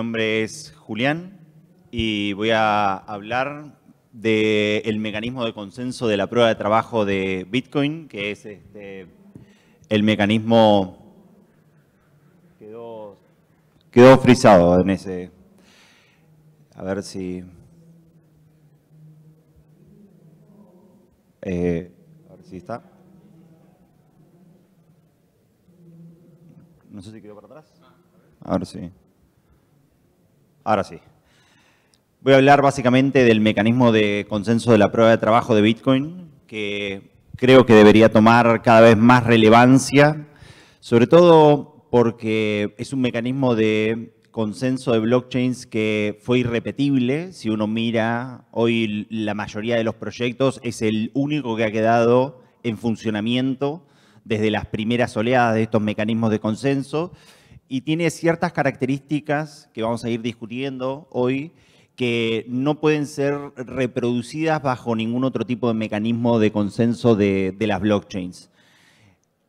Mi nombre es Julián y voy a hablar del mecanismo de consenso de la prueba de trabajo de Bitcoin, que es este, el mecanismo... Quedó, quedó frisado en ese... A ver si... Eh, a ver si está. No sé si quedó para atrás. A ver si... Ahora sí. Voy a hablar básicamente del mecanismo de consenso de la prueba de trabajo de Bitcoin, que creo que debería tomar cada vez más relevancia, sobre todo porque es un mecanismo de consenso de blockchains que fue irrepetible. Si uno mira hoy la mayoría de los proyectos, es el único que ha quedado en funcionamiento desde las primeras oleadas de estos mecanismos de consenso y tiene ciertas características que vamos a ir discutiendo hoy que no pueden ser reproducidas bajo ningún otro tipo de mecanismo de consenso de, las blockchains.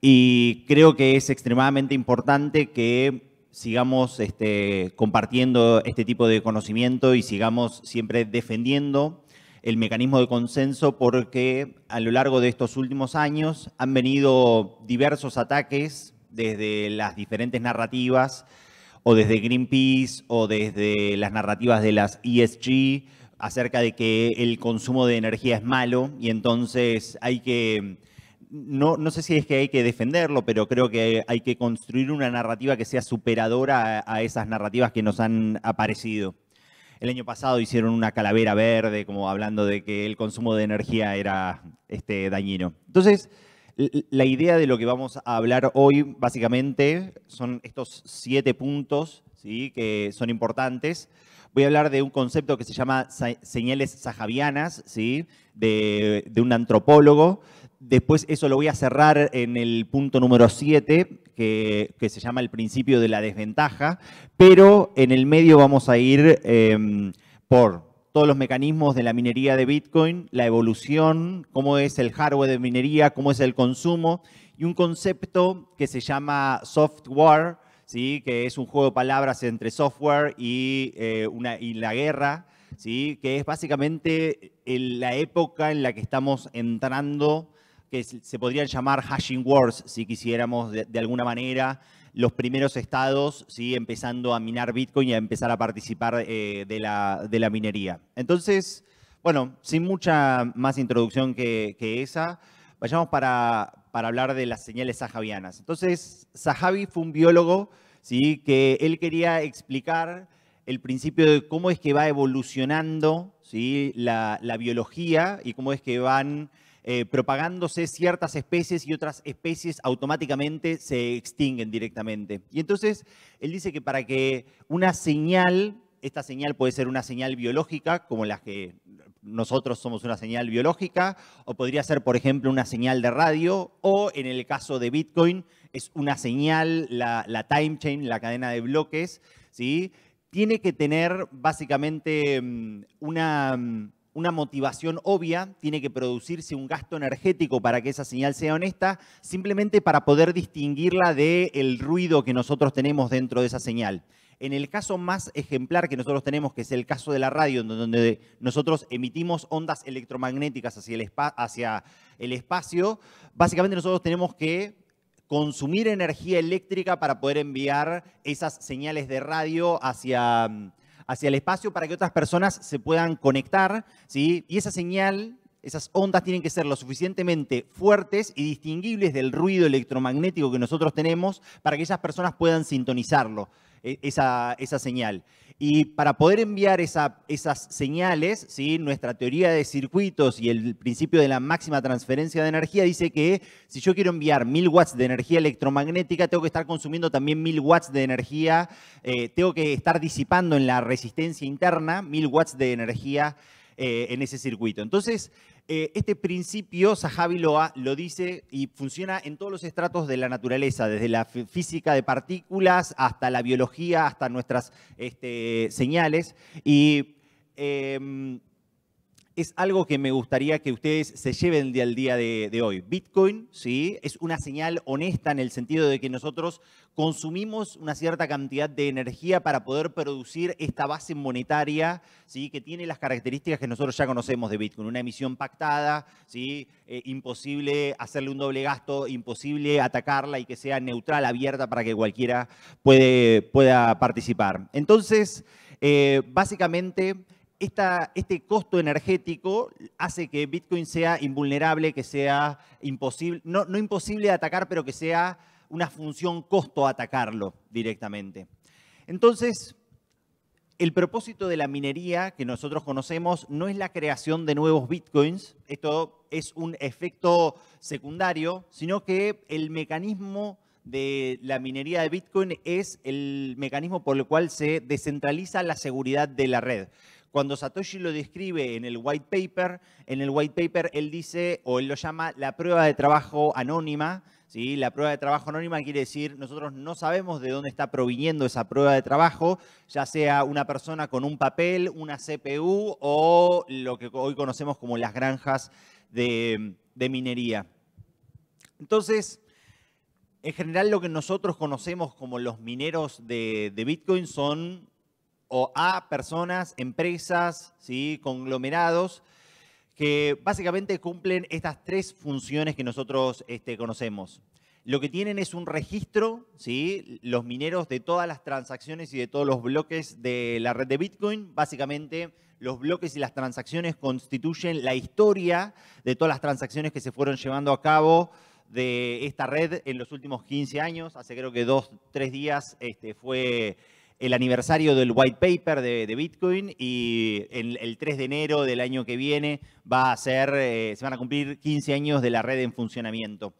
Y creo que es extremadamente importante que sigamos este, compartiendo este tipo de conocimiento y sigamos siempre defendiendo el mecanismo de consenso porque a lo largo de estos últimos años han venido diversos ataques desde las diferentes narrativas, o desde Greenpeace, o desde las narrativas de las ESG, acerca de que el consumo de energía es malo y entonces hay que no, no, sé si es que hay que defenderlo, pero creo que hay que construir una narrativa que sea superadora a, esas narrativas que nos han aparecido. El año pasado hicieron una calavera verde, como hablando de que el consumo de energía era este, dañino. Entonces, la idea de lo que vamos a hablar hoy, básicamente, son estos siete puntos ¿sí? que son importantes. Voy a hablar de un concepto que se llama señales sajavianas, ¿sí? de, un antropólogo. Después eso lo voy a cerrar en el punto número 7, que, se llama el principio de la desventaja, pero en el medio vamos a ir em, por todos los mecanismos de la minería de Bitcoin, la evolución, cómo es el hardware de minería, cómo es el consumo, y un concepto que se llama software, ¿sí? que es un juego de palabras entre software y, eh, una, y la guerra, ¿sí? que es básicamente la época en la que estamos entrando, que se podrían llamar hashing wars, si quisiéramos de alguna manera, los primeros estados ¿sí? empezando a minar Bitcoin y a empezar a participar eh, de, la, de, la, minería. Entonces, bueno, sin mucha más introducción que, esa, vayamos para, hablar de las señales sahavianas. Entonces, Sahabi fue un biólogo ¿sí? que él quería explicar el principio de cómo es que va evolucionando ¿sí? la, la biología y cómo es que van eh, propagándose ciertas especies y otras especies automáticamente se extinguen directamente. Y entonces él dice que para que una señal, esta señal puede ser una señal biológica, como las que nosotros somos una señal biológica, o podría ser, por ejemplo, una señal de radio, o en el caso de Bitcoin, es una señal, la, time chain, la cadena de bloques, ¿sí? tiene que tener básicamente mm, una, mm, una motivación obvia, tiene que producirse un gasto energético para que esa señal sea honesta, simplemente para poder distinguirla del ruido que nosotros tenemos dentro de esa señal. En el caso más ejemplar que nosotros tenemos, que es el caso de la radio, donde nosotros emitimos ondas electromagnéticas hacia el, hacia el espacio, básicamente nosotros tenemos que consumir energía eléctrica para poder enviar esas señales de radio hacia hacia el espacio para que otras personas se puedan conectar, ¿sí? Y esa señal, esas ondas tienen que ser lo suficientemente fuertes y distinguibles del ruido electromagnético que nosotros tenemos para que esas personas puedan sintonizarlo, e, esa señal. Y para poder enviar esas señales, nuestra teoría de circuitos y el principio de la máxima transferencia de energía dice que si yo quiero enviar 1000 watts de energía electromagnética, tengo que estar consumiendo también 1000 watts de energía, eh, tengo que estar disipando en la resistencia interna 1000 watts de energía eh, en ese circuito. Entonces, eh, este principio, Sahabi lo, lo dice y funciona en todos los estratos de la naturaleza, desde la física de partículas hasta la biología, hasta nuestras este, señales. Y em, es algo que me gustaría que ustedes se lleven al día de, hoy. Bitcoin, ¿sí? Es una señal honesta en el sentido de que nosotros consumimos una cierta cantidad de energía para poder producir esta base monetaria, ¿sí? Que tiene las características que nosotros ya conocemos de Bitcoin. Una emisión pactada, ¿sí? Eh, imposible hacerle un doble gasto, imposible atacarla y que sea neutral, abierta para que cualquiera puede, pueda participar. Entonces, eh, básicamente este costo energético hace que Bitcoin sea invulnerable, que sea imposible, no imposible de atacar, pero que sea una función costo atacarlo directamente. Entonces, el propósito de la minería que nosotros conocemos no es la creación de nuevos bitcoins, esto es un efecto secundario, sino que el mecanismo de la minería de bitcoin es el mecanismo por el cual se descentraliza la seguridad de la red. Cuando Satoshi lo describe en el white paper, en el white paper él dice, o él lo llama la prueba de trabajo anónima, ¿Sí? La prueba de trabajo anónima quiere decir, nosotros no sabemos de dónde está proviniendo esa prueba de trabajo, ya sea una persona con un papel, una CPU o lo que hoy conocemos como las granjas de, minería. Entonces, en general lo que nosotros conocemos como los mineros de Bitcoin son o a personas, empresas, ¿sí? conglomerados que básicamente cumplen estas tres funciones que nosotros este, conocemos. Lo que tienen es un registro, ¿sí? los mineros, de todas las transacciones y de todos los bloques de la red de Bitcoin. Básicamente, los bloques y las transacciones constituyen la historia de todas las transacciones que se fueron llevando a cabo de esta red en los últimos 15 años. Hace creo que dos, tres días este, fue el aniversario del white paper de, Bitcoin y el, 3 de enero del año que viene va a ser, eh, se van a cumplir 15 años de la red en funcionamiento.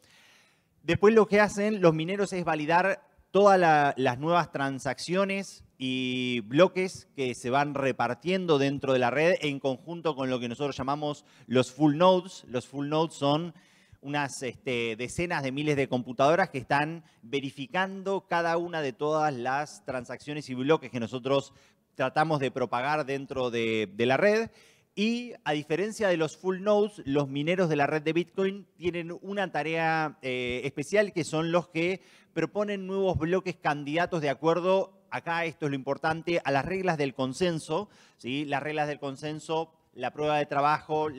Después lo que hacen los mineros es validar todas las nuevas transacciones y bloques que se van repartiendo dentro de la red en conjunto con lo que nosotros llamamos los full nodes. Los full nodes son unas este, decenas de miles de computadoras que están verificando cada una de todas las transacciones y bloques que nosotros tratamos de propagar dentro de, la red. Y a diferencia de los full nodes, los mineros de la red de Bitcoin tienen una tarea eh, especial que son los que proponen nuevos bloques candidatos de acuerdo, acá esto es lo importante, a las reglas del consenso. ¿sí? Las reglas del consenso la prueba de trabajo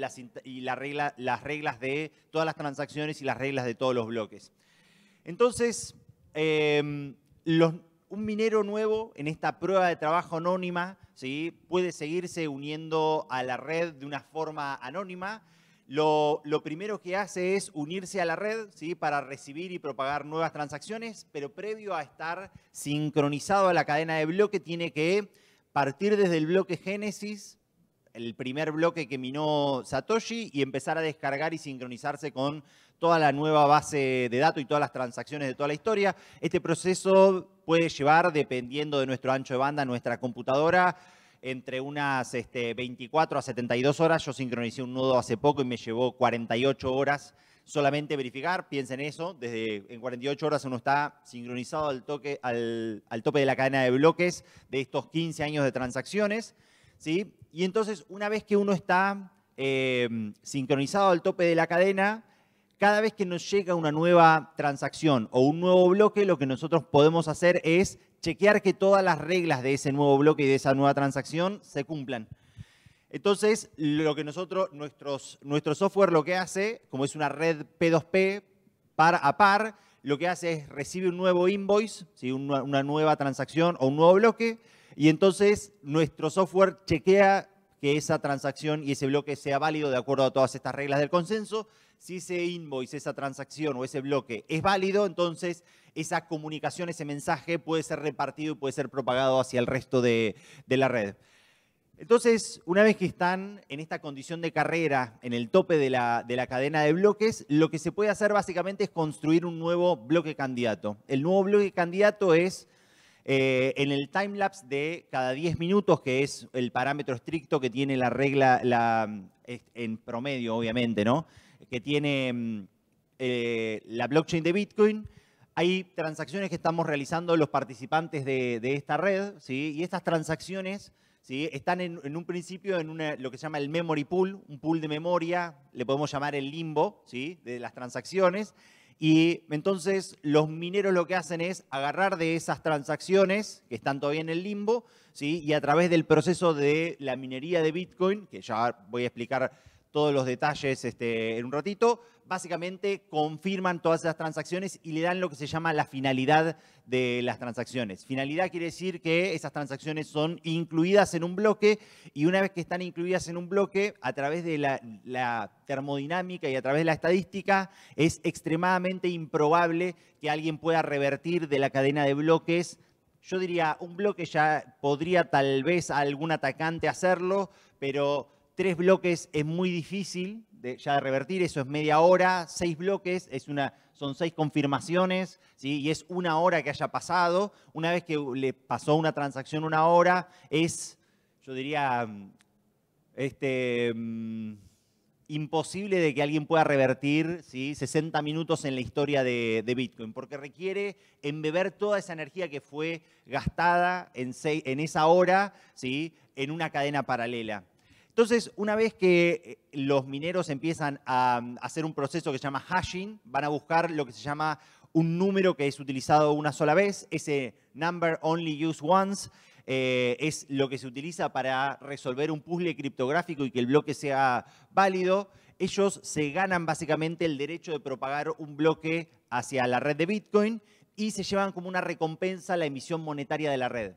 y las reglas de todas las transacciones y las reglas de todos los bloques. Entonces, em, un minero nuevo en esta prueba de trabajo anónima ¿sí? puede seguirse uniendo a la red de una forma anónima. Lo, primero que hace es unirse a la red ¿sí? para recibir y propagar nuevas transacciones, pero previo a estar sincronizado a la cadena de bloque tiene que partir desde el bloque génesis el primer bloque que minó Satoshi y empezar a descargar y sincronizarse con toda la nueva base de datos y todas las transacciones de toda la historia. Este proceso puede llevar, dependiendo de nuestro ancho de banda, nuestra computadora, entre unas 24 este, a 72 horas. Yo sincronicé un nodo hace poco y me llevó 48 horas solamente verificar. Piensen eso, desde en 48 horas uno está sincronizado al, toque, al, al tope de la cadena de bloques de estos 15 años de transacciones. Y entonces, una vez que uno está em, sincronizado al tope de la cadena, cada vez que nos llega una nueva transacción o un nuevo bloque, lo que nosotros podemos hacer es chequear que todas las reglas de ese nuevo bloque y de esa nueva transacción se cumplan. Entonces, lo que nosotros, nuestros, nuestro software lo que hace, como es una red P2P par a par, lo que hace es recibe un nuevo invoice, una nueva transacción o un nuevo bloque, y entonces nuestro software chequea que esa transacción y ese bloque sea válido de acuerdo a todas estas reglas del consenso. Si ese invoice, esa transacción o ese bloque es válido, entonces esa comunicación, ese mensaje puede ser repartido y puede ser propagado hacia el resto de, la red. Entonces, una vez que están en esta condición de carrera, en el tope la, de la, cadena de bloques, lo que se puede hacer básicamente es construir un nuevo bloque candidato. El nuevo bloque candidato es eh, en el timelapse de cada 10 minutos, que es el parámetro estricto que tiene la regla, eh, en promedio obviamente, ¿no? que tiene mm, eh, la blockchain de Bitcoin, hay transacciones que estamos realizando los participantes de, esta red, ¿sí? y estas transacciones ¿sí? están en, un principio en lo que se llama el memory pool, un pool de memoria, le podemos llamar el limbo ¿sí? de las transacciones, y entonces los mineros lo que hacen es agarrar de esas transacciones que están todavía en el limbo, ¿sí? y a través del proceso de la minería de Bitcoin, que ya voy a explicar todos los detalles este, en un ratito, básicamente confirman todas esas transacciones y le dan lo que se llama la finalidad de las transacciones. Finalidad quiere decir que esas transacciones son incluidas en un bloque y una vez que están incluidas en un bloque, a través de la, termodinámica y a través de la estadística, es extremadamente improbable que alguien pueda revertir de la cadena de bloques yo diría, un bloque ya podría tal vez algún atacante hacerlo, pero tres bloques es muy difícil ya de revertir, eso es media hora, seis bloques, es una, son seis confirmaciones, ¿sí? y es una hora que haya pasado. Una vez que le pasó una transacción una hora, es, yo diría, mm, este, mm, imposible de que alguien pueda revertir ¿sí? 60 minutos en la historia de, Bitcoin, porque requiere embeber toda esa energía que fue gastada en, en esa hora ¿sí? en una cadena paralela. Entonces, una vez que eh, los mineros empiezan a mm, hacer un proceso que se llama hashing, van a buscar lo que se llama un número que es utilizado una sola vez, ese number only used once, eh, es lo que se utiliza para resolver un puzzle criptográfico y que el bloque sea válido. Ellos se ganan básicamente el derecho de propagar un bloque hacia la red de Bitcoin y se llevan como una recompensa la emisión monetaria de la red.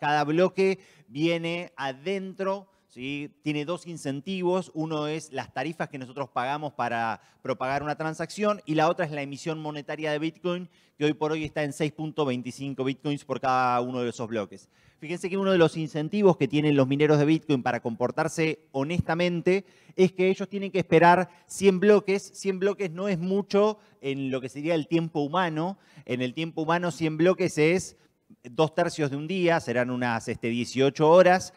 cada bloque viene adentro ¿sí? tiene dos incentivos. Uno es las tarifas que nosotros pagamos para propagar una transacción y la otra es la emisión monetaria de Bitcoin, que hoy por hoy está en 6.25 Bitcoins por cada uno de esos bloques. Fíjense que uno de los incentivos que tienen los mineros de Bitcoin para comportarse honestamente es que ellos tienen que esperar 100 bloques. 100 bloques no es mucho en lo que sería el tiempo humano. En el tiempo humano 100 bloques es dos tercios de un día, serán unas este, 18 horas,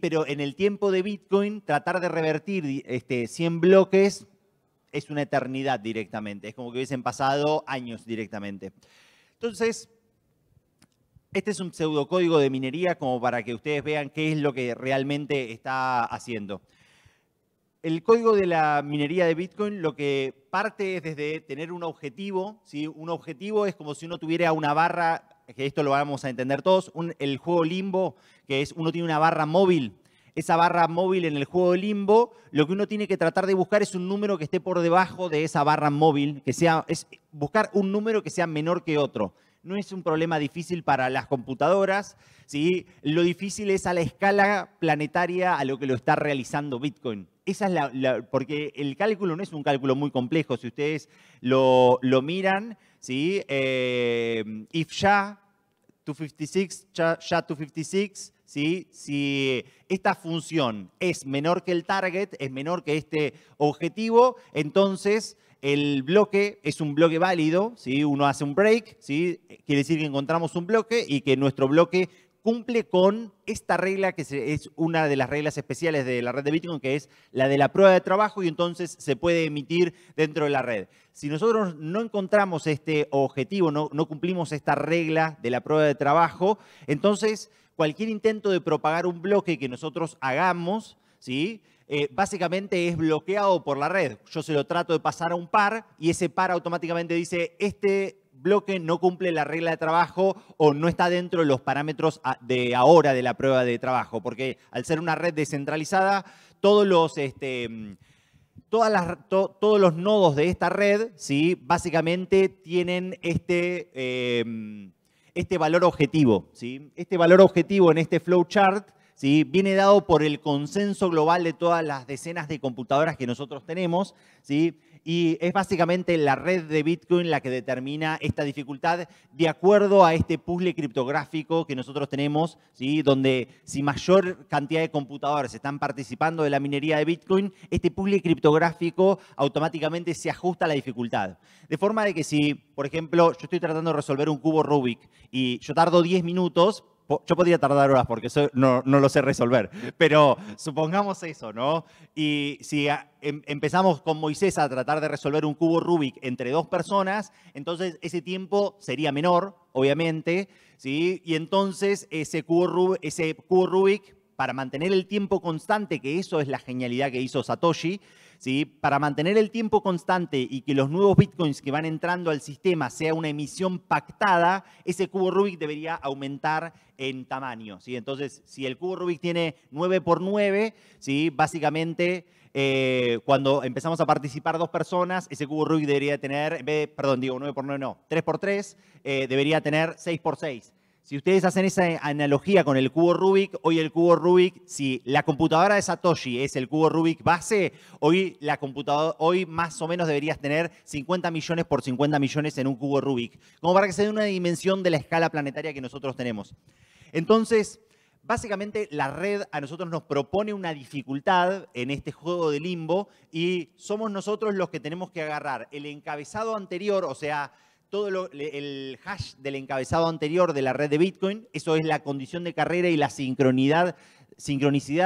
pero en el tiempo de Bitcoin, tratar de revertir este, 100 bloques es una eternidad directamente. Es como que hubiesen pasado años directamente. Entonces, este es un pseudocódigo de minería como para que ustedes vean qué es lo que realmente está haciendo. El código de la minería de Bitcoin lo que parte es desde tener un objetivo. ¿sí? Un objetivo es como si uno tuviera una barra que esto lo vamos a entender todos, el juego limbo, que es uno tiene una barra móvil. Esa barra móvil en el juego limbo, lo que uno tiene que tratar de buscar es un número que esté por debajo de esa barra móvil, que sea, es buscar un número que sea menor que otro. No es un problema difícil para las computadoras, ¿sí? lo difícil es a la escala planetaria a lo que lo está realizando Bitcoin. Esa es porque el cálculo no es un cálculo muy complejo. Si ustedes lo, lo miran, 256, eh, si esta función es menor que el target, es menor que este objetivo, entonces el bloque es un bloque válido, uno hace un break, quiere decir que encontramos un bloque y que nuestro bloque cumple con esta regla que es una de las reglas especiales de la red de Bitcoin, que es la de la prueba de trabajo y entonces se puede emitir dentro de la red. Si nosotros no encontramos este objetivo, no, cumplimos esta regla de la prueba de trabajo, entonces cualquier intento de propagar un bloque que nosotros hagamos, ¿sí? Eh, básicamente es bloqueado por la red. Yo se lo trato de pasar a un par y ese par automáticamente dice, este bloque no cumple la regla de trabajo o no está dentro de los parámetros de ahora de la prueba de trabajo, porque al ser una red descentralizada, todos los, este, mm, todas todos los nodos de esta red, básicamente tienen este, em, este valor objetivo. ¿sí? Este valor objetivo en este flowchart ¿Sí? viene dado por el consenso global de todas las decenas de computadoras que nosotros tenemos, ¿sí? y es básicamente la red de Bitcoin la que determina esta dificultad de acuerdo a este puzzle criptográfico que nosotros tenemos, ¿sí? donde si mayor cantidad de computadores están participando de la minería de Bitcoin, este puzzle criptográfico automáticamente se ajusta a la dificultad. De forma de que si, por ejemplo, yo estoy tratando de resolver un cubo Rubik y yo tardo 10 minutos, yo podría tardar horas porque no, lo sé resolver, pero supongamos eso, ¿no? Y si em, empezamos con Moisés a tratar de resolver un cubo Rubik entre dos personas, entonces ese tiempo sería menor, obviamente, ¿sí? Y entonces ese ese cubo Rubik para mantener el tiempo constante, que eso es la genialidad que hizo Satoshi, para mantener el tiempo constante y que los nuevos bitcoins que van entrando al sistema sea una emisión pactada, ese cubo Rubik debería aumentar en tamaño. ¿sí? Entonces, si el cubo Rubik tiene 9 por 9, ¿sí? básicamente... Eh, cuando empezamos a participar dos personas, ese cubo Rubik debería tener, perdón, digo 9 por 9, no, 3 por 3, eh, debería tener 6 por 6. Si ustedes hacen esa analogía con el cubo Rubik, hoy el cubo Rubik, si la computadora de Satoshi es el cubo Rubik base, hoy, la computadora, hoy más o menos deberías tener 50 millones por 50 millones en un cubo Rubik, como para que se dé una dimensión de la escala planetaria que nosotros tenemos. Entonces, Básicamente la red a nosotros nos propone una dificultad en este juego de limbo y somos nosotros los que tenemos que agarrar el encabezado anterior, o sea, todo el hash del encabezado anterior de la red de Bitcoin, eso es la condición de carrera y la sincronicidad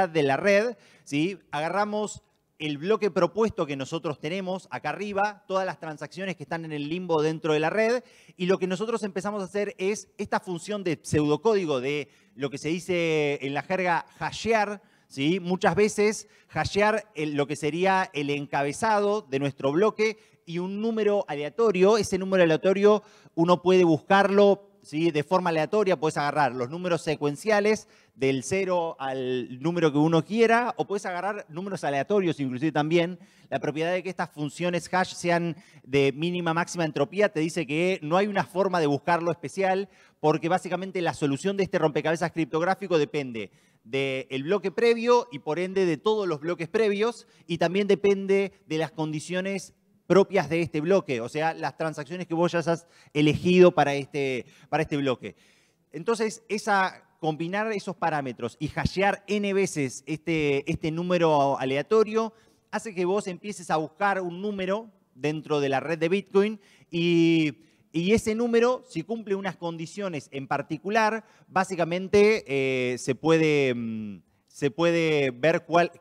de la red. ¿sí? Agarramos el bloque propuesto que nosotros tenemos acá arriba, todas las transacciones que están en el limbo dentro de la red, y lo que nosotros empezamos a hacer es esta función de pseudocódigo, de lo que se dice en la jerga hashear, ¿sí? muchas veces hashear lo que sería el encabezado de nuestro bloque y un número aleatorio. Ese número aleatorio uno puede buscarlo de forma aleatoria, puedes agarrar los números secuenciales del 0 al número que uno quiera, o puedes agarrar números aleatorios inclusive también. La propiedad de que estas funciones hash sean de mínima máxima entropía te dice que no hay una forma de buscarlo especial, porque básicamente la solución de este rompecabezas criptográfico depende del bloque previo y por ende de todos los bloques previos y también depende de las condiciones propias de este bloque, o sea, las transacciones que vos ya has elegido para este, para este bloque. Entonces, esa, combinar esos parámetros y hashear n veces este, este número aleatorio hace que vos empieces a buscar un número dentro de la red de Bitcoin y, ese número, si cumple unas condiciones en particular, básicamente eh, se, puede, mm, se puede ver cuál,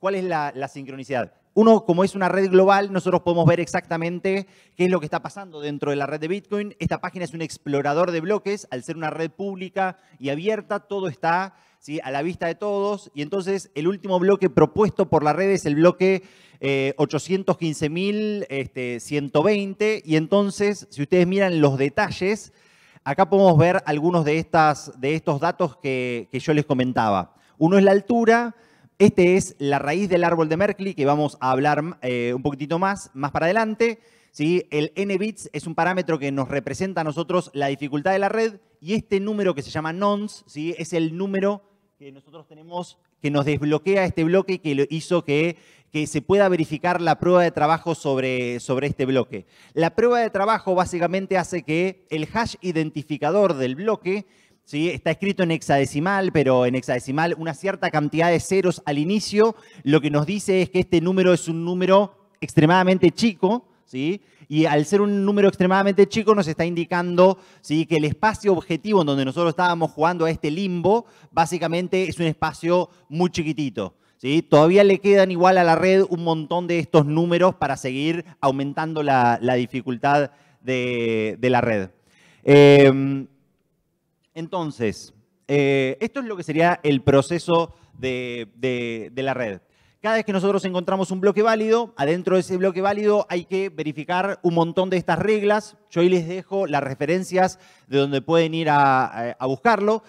cuál es la, la sincronicidad uno, como es una red global, nosotros podemos ver exactamente qué es lo que está pasando dentro de la red de Bitcoin. Esta página es un explorador de bloques. Al ser una red pública y abierta, todo está a la vista de todos. Y entonces el último bloque propuesto por la red es el bloque 815.120. Eh, este, y entonces, si ustedes miran los detalles, acá podemos ver algunos de, estos datos que yo les comentaba. Uno es la altura, este es la raíz del árbol de Merkley, que vamos a hablar eh, un poquitito más, más para adelante. ¿sí? El n-bits es un parámetro que nos representa a nosotros la dificultad de la red y este número que se llama nonce es el número que nosotros tenemos que nos desbloquea este bloque y que hizo que, que, se pueda verificar la prueba de trabajo sobre, sobre este bloque. La prueba de trabajo básicamente hace que el hash identificador del bloque ¿sí? Está escrito en hexadecimal, pero en hexadecimal una cierta cantidad de ceros al inicio, lo que nos dice es que este número es un número extremadamente chico, ¿sí? Y al ser un número extremadamente chico nos está indicando ¿sí? que el espacio objetivo en donde nosotros estábamos jugando a este limbo, básicamente es un espacio muy chiquitito. ¿Sí? Todavía le quedan igual a la red un montón de estos números para seguir aumentando la, dificultad de, la red. Em, entonces, eh, esto es lo que sería el proceso de, la red. Cada vez que nosotros encontramos un bloque válido, adentro de ese bloque válido hay que verificar un montón de estas reglas. Yo ahí les dejo las referencias de donde pueden ir a, buscarlo.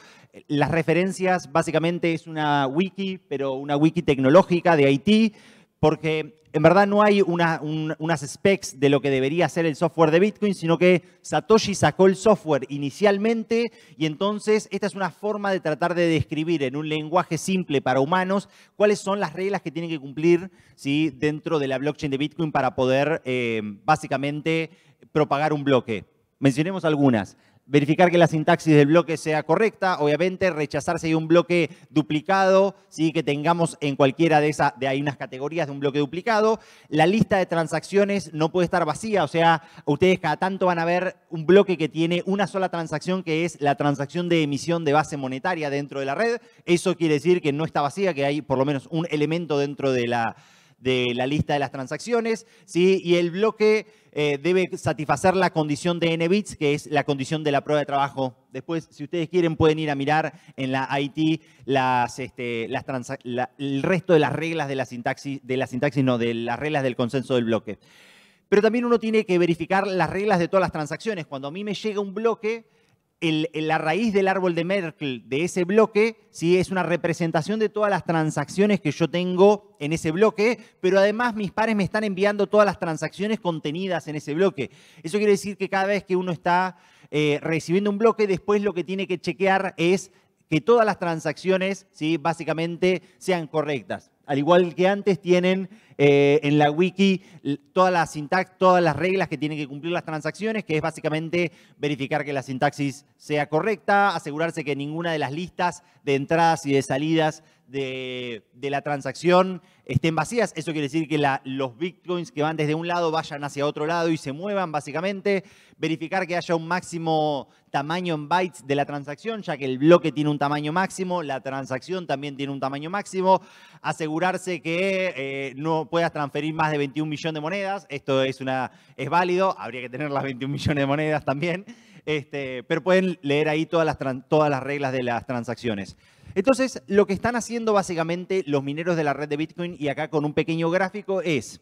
Las referencias básicamente es una wiki, pero una wiki tecnológica de IT, porque en verdad no hay una, unas specs de lo que debería ser el software de Bitcoin, sino que Satoshi sacó el software inicialmente y entonces esta es una forma de tratar de describir en un lenguaje simple para humanos cuáles son las reglas que tienen que cumplir si dentro de la blockchain de Bitcoin para poder eh, básicamente propagar un bloque. Mencionemos algunas verificar que la sintaxis del bloque sea correcta, obviamente rechazarse si hay un bloque duplicado, ¿sí? que tengamos en cualquiera de esas, de ahí unas categorías de un bloque duplicado. La lista de transacciones no puede estar vacía, o sea, ustedes cada tanto van a ver un bloque que tiene una sola transacción, que es la transacción de emisión de base monetaria dentro de la red. Eso quiere decir que no está vacía, que hay por lo menos un elemento dentro de la de la lista de las transacciones, ¿sí? y el bloque eh, debe satisfacer la condición de bits, que es la condición de la prueba de trabajo. Después, si ustedes quieren, pueden ir a mirar en la IT las, este, las el resto de las reglas de la sintaxis, de la sintaxis, no, de las reglas del consenso del bloque. Pero también uno tiene que verificar las reglas de todas las transacciones. Cuando a mí me llega un bloque, la raíz del árbol de Merkel de ese bloque ¿sí? es una representación de todas las transacciones que yo tengo en ese bloque, pero además mis pares me están enviando todas las transacciones contenidas en ese bloque. Eso quiere decir que cada vez que uno está eh, recibiendo un bloque, después lo que tiene que chequear es que todas las transacciones ¿sí? básicamente sean correctas al igual que antes, tienen eh, en la wiki todas las todas las reglas que tienen que cumplir las transacciones, que es básicamente verificar que la sintaxis sea correcta, asegurarse que ninguna de las listas de entradas y de salidas de, la transacción estén vacías. Eso quiere decir que la, los bitcoins que van desde un lado vayan hacia otro lado y se muevan básicamente. Verificar que haya un máximo tamaño en bytes de la transacción, ya que el bloque tiene un tamaño máximo, la transacción también tiene un tamaño máximo. Asegurarse que eh, no puedas transferir más de 21 millones de monedas. Esto es, una, es válido, habría que tener las 21 millones de monedas también. Este, pero pueden leer ahí todas las, todas las reglas de las transacciones. Entonces, lo que están haciendo básicamente los mineros de la red de Bitcoin, y acá con un pequeño gráfico, es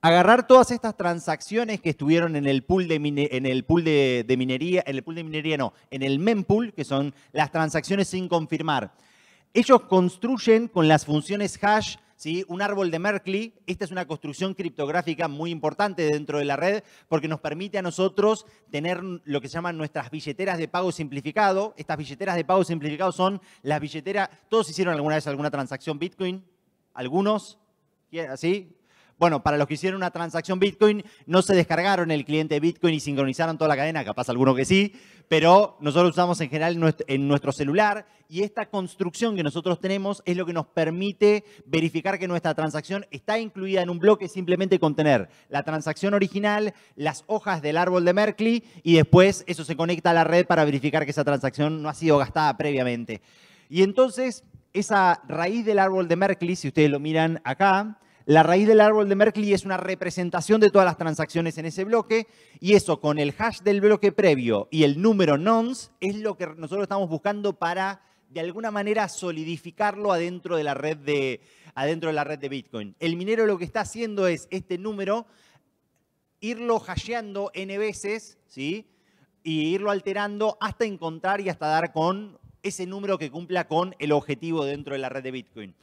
agarrar todas estas transacciones que estuvieron en el pool de, en el pool de minería, en el pool de minería no, en el mempool, que son las transacciones sin confirmar. Ellos construyen con las funciones hash un árbol de Merkley, esta es una construcción criptográfica muy importante dentro de la red porque nos permite a nosotros tener lo que se llaman nuestras billeteras de pago simplificado. Estas billeteras de pago simplificado son las billeteras, todos hicieron alguna vez alguna transacción Bitcoin, algunos, ¿sí? Bueno, para los que hicieron una transacción Bitcoin, no se descargaron el cliente Bitcoin y sincronizaron toda la cadena, capaz alguno que sí, pero nosotros usamos en general en nuestro celular y esta construcción que nosotros tenemos es lo que nos permite verificar que nuestra transacción está incluida en un bloque simplemente con tener la transacción original, las hojas del árbol de Merkley y después eso se conecta a la red para verificar que esa transacción no ha sido gastada previamente. Y entonces, esa raíz del árbol de Merkley, si ustedes lo miran acá, la raíz del árbol de Merkley es una representación de todas las transacciones en ese bloque y eso con el hash del bloque previo y el número nonce es lo que nosotros estamos buscando para de alguna manera solidificarlo adentro de la red de, de, la red de Bitcoin. El minero lo que está haciendo es este número irlo hasheando n veces, ¿sí? Y irlo alterando hasta encontrar y hasta dar con ese número que cumpla con el objetivo dentro de la red de Bitcoin.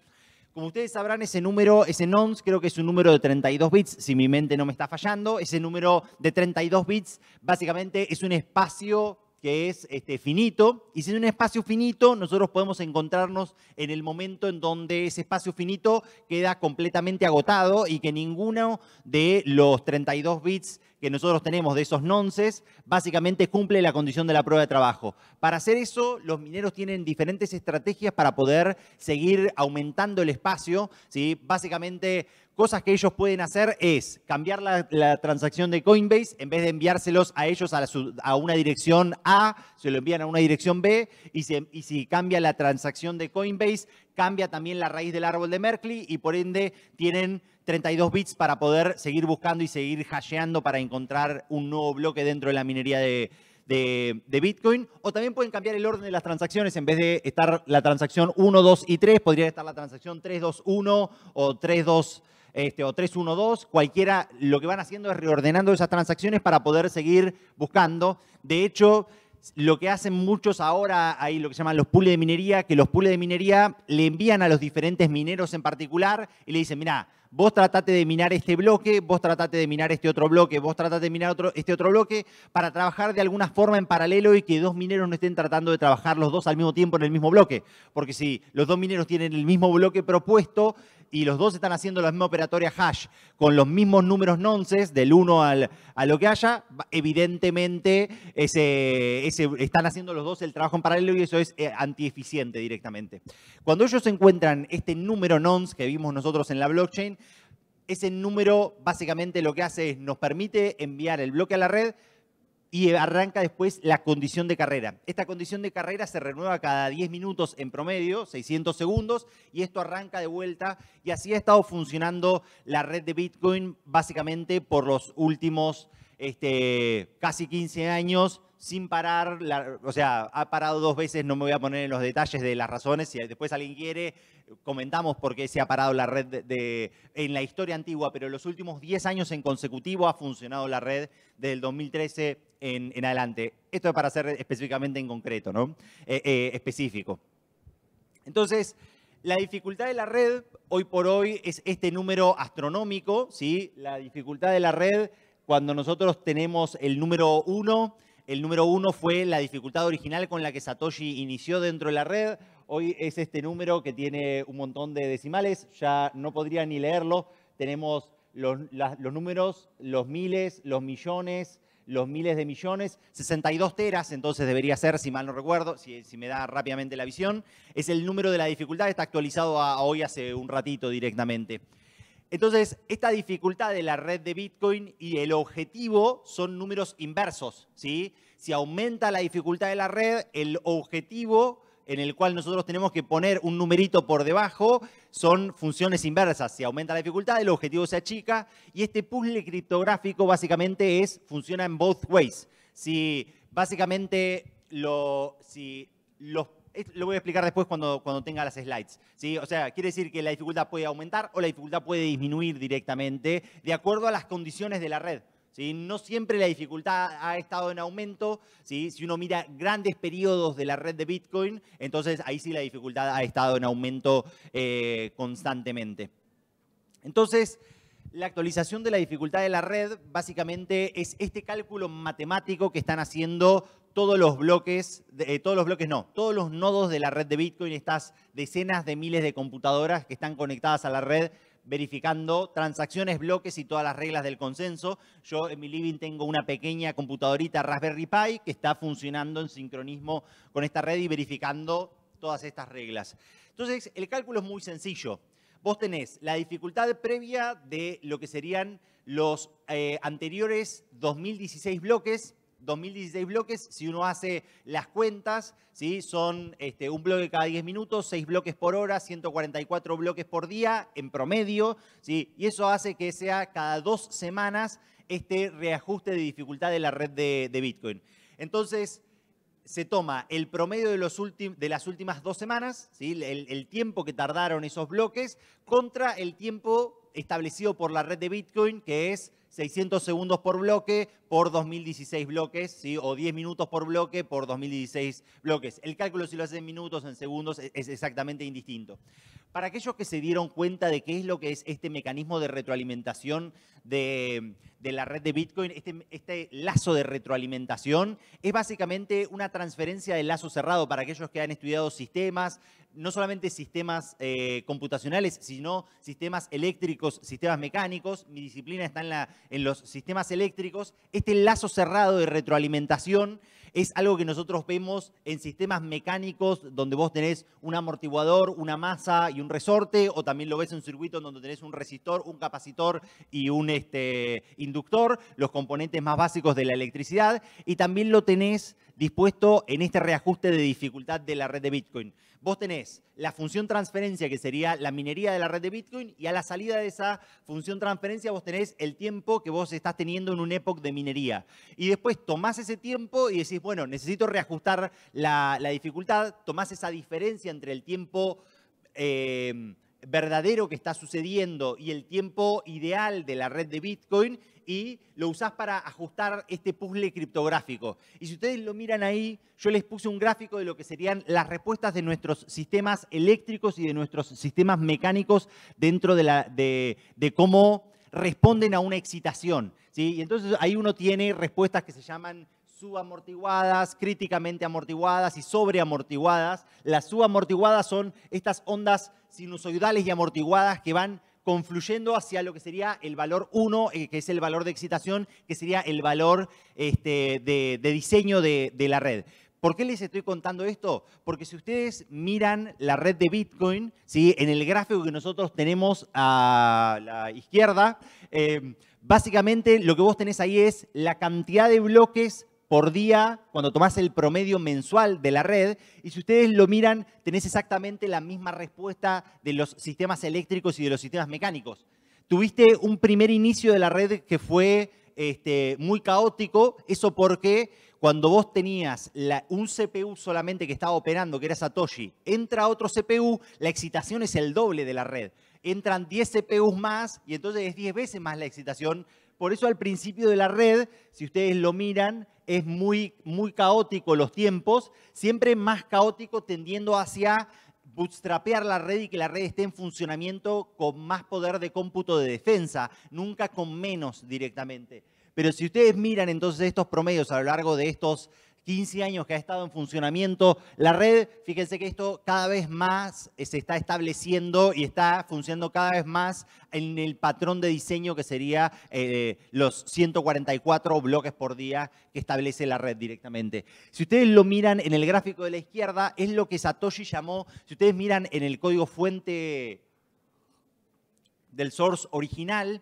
Como ustedes sabrán, ese número, ese nonce, creo que es un número de 32 bits, si mi mente no me está fallando. Ese número de 32 bits básicamente es un espacio que es este, finito, y sin un espacio finito, nosotros podemos encontrarnos en el momento en donde ese espacio finito queda completamente agotado y que ninguno de los 32 bits que nosotros tenemos de esos nonces básicamente cumple la condición de la prueba de trabajo. Para hacer eso, los mineros tienen diferentes estrategias para poder seguir aumentando el espacio, básicamente cosas que ellos pueden hacer es cambiar la, transacción de Coinbase, en vez de enviárselos a ellos a, a, una dirección A, se lo envían a una dirección B, y, si cambia la transacción de Coinbase, cambia también la raíz del árbol de Merkley y por ende tienen 32 bits para poder seguir buscando y seguir hasheando para encontrar un nuevo bloque dentro de la minería de, de, Bitcoin. O también pueden cambiar el orden de las transacciones. En vez de estar la transacción 1, 2 y 3, podría estar la transacción 3, 2, 1 o 3, 2, este, o 312, cualquiera lo que van haciendo es reordenando esas transacciones para poder seguir buscando. De hecho, lo que hacen muchos ahora, hay lo que llaman los pools de minería, que los pools de minería le envían a los diferentes mineros en particular y le dicen, mira, vos tratate de minar este bloque, vos tratate de minar este otro bloque, vos tratate de minar otro, este otro bloque, para trabajar de alguna forma en paralelo y que dos mineros no estén tratando de trabajar los dos al mismo tiempo en el mismo bloque. Porque si los dos mineros tienen el mismo bloque propuesto, y los dos están haciendo la misma operatoria hash con los mismos números nonces, del 1 al, a lo que haya, evidentemente ese, están haciendo los dos el trabajo en paralelo y eso es eh, antieficiente directamente. Cuando ellos encuentran este número nonce que vimos nosotros en la blockchain, ese número básicamente lo que hace es nos permite enviar el bloque a la red y arranca después la condición de carrera. Esta condición de carrera se renueva cada 10 minutos en promedio, 600 segundos, y esto arranca de vuelta. Y así ha estado funcionando la red de Bitcoin básicamente por los últimos este, casi 15 años sin parar, o sea, ha parado dos veces, no me voy a poner en los detalles de las razones, si después alguien quiere, comentamos por qué se ha parado la red de, en la historia antigua, pero los últimos 10 años en consecutivo ha funcionado la red, desde el 2013 en, adelante. Esto es para ser específicamente en concreto, ¿no? Eh, eh, específico. Entonces, la dificultad de la red hoy por hoy es este número astronómico, ¿sí? La dificultad de la red cuando nosotros tenemos el número 1, el número 1 fue la dificultad original con la que Satoshi inició dentro de la red, hoy es este número que tiene un montón de decimales, ya no podría ni leerlo, tenemos los números, los miles, los millones, los miles de millones, 62 teras entonces debería ser, si mal no recuerdo, si, me da rápidamente la visión, es el número de la dificultad, está actualizado hoy hace un ratito directamente. Entonces, esta dificultad de la red de Bitcoin y el objetivo son números inversos. ¿sí? Si aumenta la dificultad de la red, el objetivo en el cual nosotros tenemos que poner un numerito por debajo, son funciones inversas. Si aumenta la dificultad, el objetivo se achica y este puzzle criptográfico básicamente es, funciona en both ways. Si básicamente lo, si lo voy a explicar después cuando, cuando tenga las slides. ¿sí? O sea, quiere decir que la dificultad puede aumentar o la dificultad puede disminuir directamente de acuerdo a las condiciones de la red. No siempre la dificultad ha estado en aumento. Si uno mira grandes periodos de la red de Bitcoin, entonces ahí sí la dificultad ha estado en aumento eh, constantemente. Entonces, la actualización de la dificultad de la red básicamente es este cálculo matemático que están haciendo todos los bloques, eh, todos los bloques no, todos los nodos de la red de Bitcoin, estas decenas de miles de computadoras que están conectadas a la red verificando transacciones, bloques y todas las reglas del consenso. Yo en mi living tengo una pequeña computadorita Raspberry Pi que está funcionando en sincronismo con esta red y verificando todas estas reglas. Entonces, el cálculo es muy sencillo. Vos tenés la dificultad previa de lo que serían los eh, anteriores 2016 bloques, 2016 bloques, si uno hace las cuentas, ¿sí? son este, un bloque cada 10 minutos, 6 bloques por hora, 144 bloques por día en promedio, ¿sí? y eso hace que sea cada dos semanas este reajuste de dificultad de la red de, Bitcoin. Entonces, se toma el promedio de, los de las últimas dos semanas, ¿sí? el, el tiempo que tardaron esos bloques, contra el tiempo establecido por la red de Bitcoin, que es 600 segundos por bloque por 2016 bloques, ¿sí? o 10 minutos por bloque por 2016 bloques. El cálculo si lo hacen en minutos, en segundos, es exactamente indistinto. Para aquellos que se dieron cuenta de qué es lo que es este mecanismo de retroalimentación de, la red de Bitcoin, este, este, lazo de retroalimentación, es básicamente una transferencia de lazo cerrado para aquellos que han estudiado sistemas, no solamente sistemas eh, computacionales, sino sistemas eléctricos, sistemas mecánicos. Mi disciplina está en, la, en los sistemas eléctricos. Este lazo cerrado de retroalimentación es algo que nosotros vemos en sistemas mecánicos donde vos tenés un amortiguador, una masa y un resorte, o también lo ves en circuito donde tenés un resistor, un capacitor y un este, inductor, los componentes más básicos de la electricidad, y también lo tenés dispuesto en este reajuste de dificultad de la red de Bitcoin. Vos tenés la función transferencia, que sería la minería de la red de Bitcoin, y a la salida de esa función transferencia vos tenés el tiempo que vos estás teniendo en un época de minería. Y después tomás ese tiempo y decís, bueno, necesito reajustar la, dificultad, tomás esa diferencia entre el tiempo... Eh, verdadero que está sucediendo y el tiempo ideal de la red de Bitcoin y lo usás para ajustar este puzzle criptográfico. Y si ustedes lo miran ahí, yo les puse un gráfico de lo que serían las respuestas de nuestros sistemas eléctricos y de nuestros sistemas mecánicos dentro de, la, cómo responden a una excitación. ¿sí? Y entonces ahí uno tiene respuestas que se llaman subamortiguadas, críticamente amortiguadas y sobreamortiguadas. Las subamortiguadas son estas ondas sinusoidales y amortiguadas que van confluyendo hacia lo que sería el valor 1, eh, que es el valor de excitación, que sería el valor este, de, diseño de, la red. ¿Por qué les estoy contando esto? Porque si ustedes miran la red de Bitcoin, ¿sí? en el gráfico que nosotros tenemos a la izquierda, eh, básicamente lo que vos tenés ahí es la cantidad de bloques por día cuando tomás el promedio mensual de la red y si ustedes lo miran, tenés exactamente la misma respuesta de los sistemas eléctricos y de los sistemas mecánicos. Tuviste un primer inicio de la red que fue este, muy caótico, eso porque cuando vos tenías un CPU solamente que estaba operando, que era Satoshi, entra otro CPU, la excitación es el doble de la red. Entran 10 CPUs más y entonces es 10 veces más la excitación. Por eso al principio de la red, si ustedes lo miran, es muy, muy caótico los tiempos, siempre más caótico tendiendo hacia bootstrapear la red y que la red esté en funcionamiento con más poder de cómputo de defensa, nunca con menos directamente. Pero si ustedes miran entonces estos promedios a lo largo de estos 15 años que ha estado en funcionamiento la red. Fíjense que esto cada vez más se está estableciendo y está funcionando cada vez más en el patrón de diseño que sería eh, los 144 bloques por día que establece la red directamente. Si ustedes lo miran en el gráfico de la izquierda, es lo que Satoshi llamó, si ustedes miran en el código fuente del source original,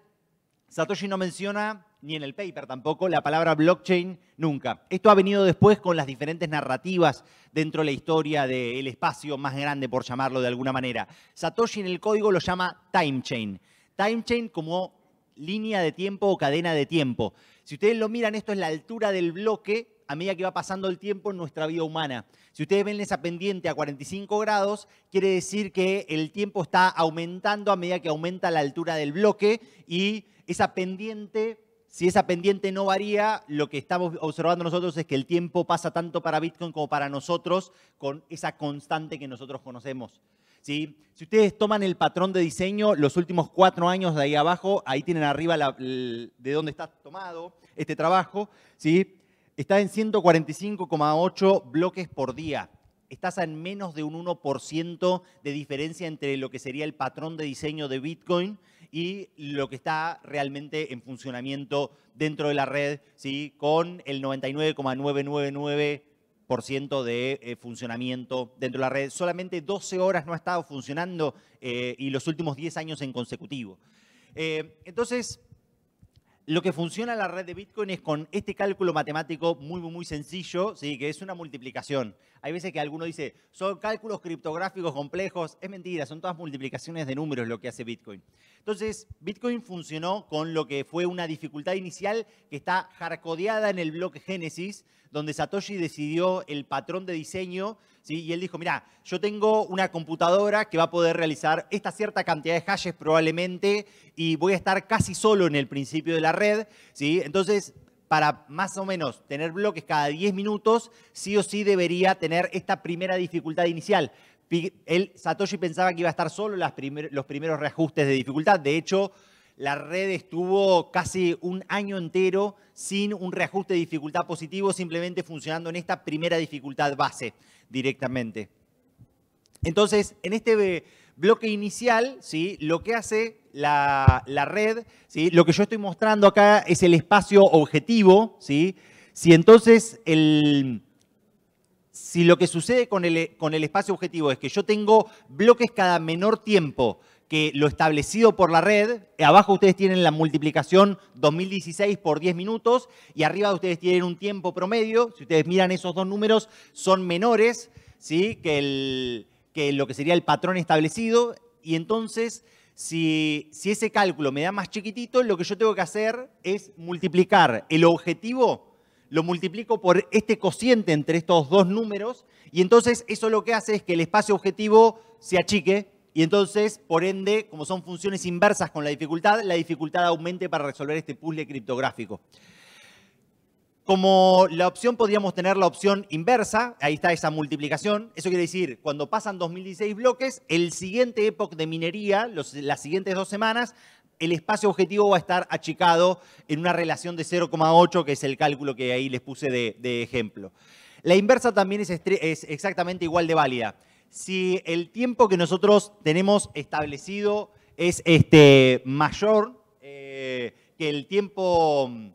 Satoshi no menciona ni en el paper tampoco, la palabra blockchain nunca. Esto ha venido después con las diferentes narrativas dentro de la historia del espacio más grande, por llamarlo de alguna manera. Satoshi en el código lo llama time chain. Time chain como línea de tiempo o cadena de tiempo. Si ustedes lo miran, esto es la altura del bloque a medida que va pasando el tiempo en nuestra vida humana. Si ustedes ven esa pendiente a 45 grados, quiere decir que el tiempo está aumentando a medida que aumenta la altura del bloque y esa pendiente si esa pendiente no varía, lo que estamos observando nosotros es que el tiempo pasa tanto para Bitcoin como para nosotros con esa constante que nosotros conocemos. Si ustedes toman el patrón de diseño, los últimos cuatro años de ahí abajo, ahí tienen arriba de dónde está tomado este trabajo, ¿sí? está en 145,8 bloques por día. Estás en menos de un 1% de diferencia entre lo que sería el patrón de diseño de Bitcoin y lo que está realmente en funcionamiento dentro de la red, ¿sí? con el 99,999% de eh, funcionamiento dentro de la red. Solamente 12 horas no ha estado funcionando eh, y los últimos 10 años en consecutivo. Eh, entonces, lo que funciona la red de Bitcoin es con este cálculo matemático muy, muy, sencillo, ¿sí? que es una multiplicación. Hay veces que alguno dice, son cálculos criptográficos complejos. Es mentira, son todas multiplicaciones de números lo que hace Bitcoin. Entonces, Bitcoin funcionó con lo que fue una dificultad inicial que está jarcodeada en el bloque Génesis, donde Satoshi decidió el patrón de diseño y él dijo, mira, yo tengo una computadora que va a poder realizar esta cierta cantidad de hashes probablemente y voy a estar casi solo en el principio de la red, ¿sí? Entonces, para más o menos tener bloques cada 10 minutos, sí o sí debería tener esta primera dificultad inicial. Satoshi pensaba que iba a estar solo las los primeros reajustes de dificultad. De hecho, la red estuvo casi un año entero sin un reajuste de dificultad positivo, simplemente funcionando en esta primera dificultad base directamente. Entonces, en este eh, bloque inicial, ¿sí? lo que hace la, red, ¿sí? lo que yo estoy mostrando acá es el espacio objetivo. ¿sí? Si entonces el, si lo que sucede con con el espacio objetivo es que yo tengo bloques cada menor tiempo, que lo establecido por la red, abajo ustedes tienen la multiplicación 2016 por 10 minutos y arriba ustedes tienen un tiempo promedio. Si ustedes miran esos dos números, son menores ¿sí? que, el, que lo que sería el patrón establecido. Y entonces, si, si ese cálculo me da más chiquitito, lo que yo tengo que hacer es multiplicar el objetivo lo multiplico por este cociente entre estos dos números y entonces eso lo que hace es que el espacio objetivo se achique y entonces, por ende, como son funciones inversas con la dificultad, la dificultad aumente para resolver este puzzle criptográfico. Como la opción podríamos tener la opción inversa, ahí está esa multiplicación, eso quiere decir, cuando pasan 2016 bloques, el siguiente época de minería, las siguientes dos semanas, el espacio objetivo va a estar achicado en una relación de 0,8, que es el cálculo que ahí les puse de, ejemplo. La inversa también es exactamente igual de válida si el tiempo que nosotros tenemos establecido es este, mayor eh, que el tiempo... Mm,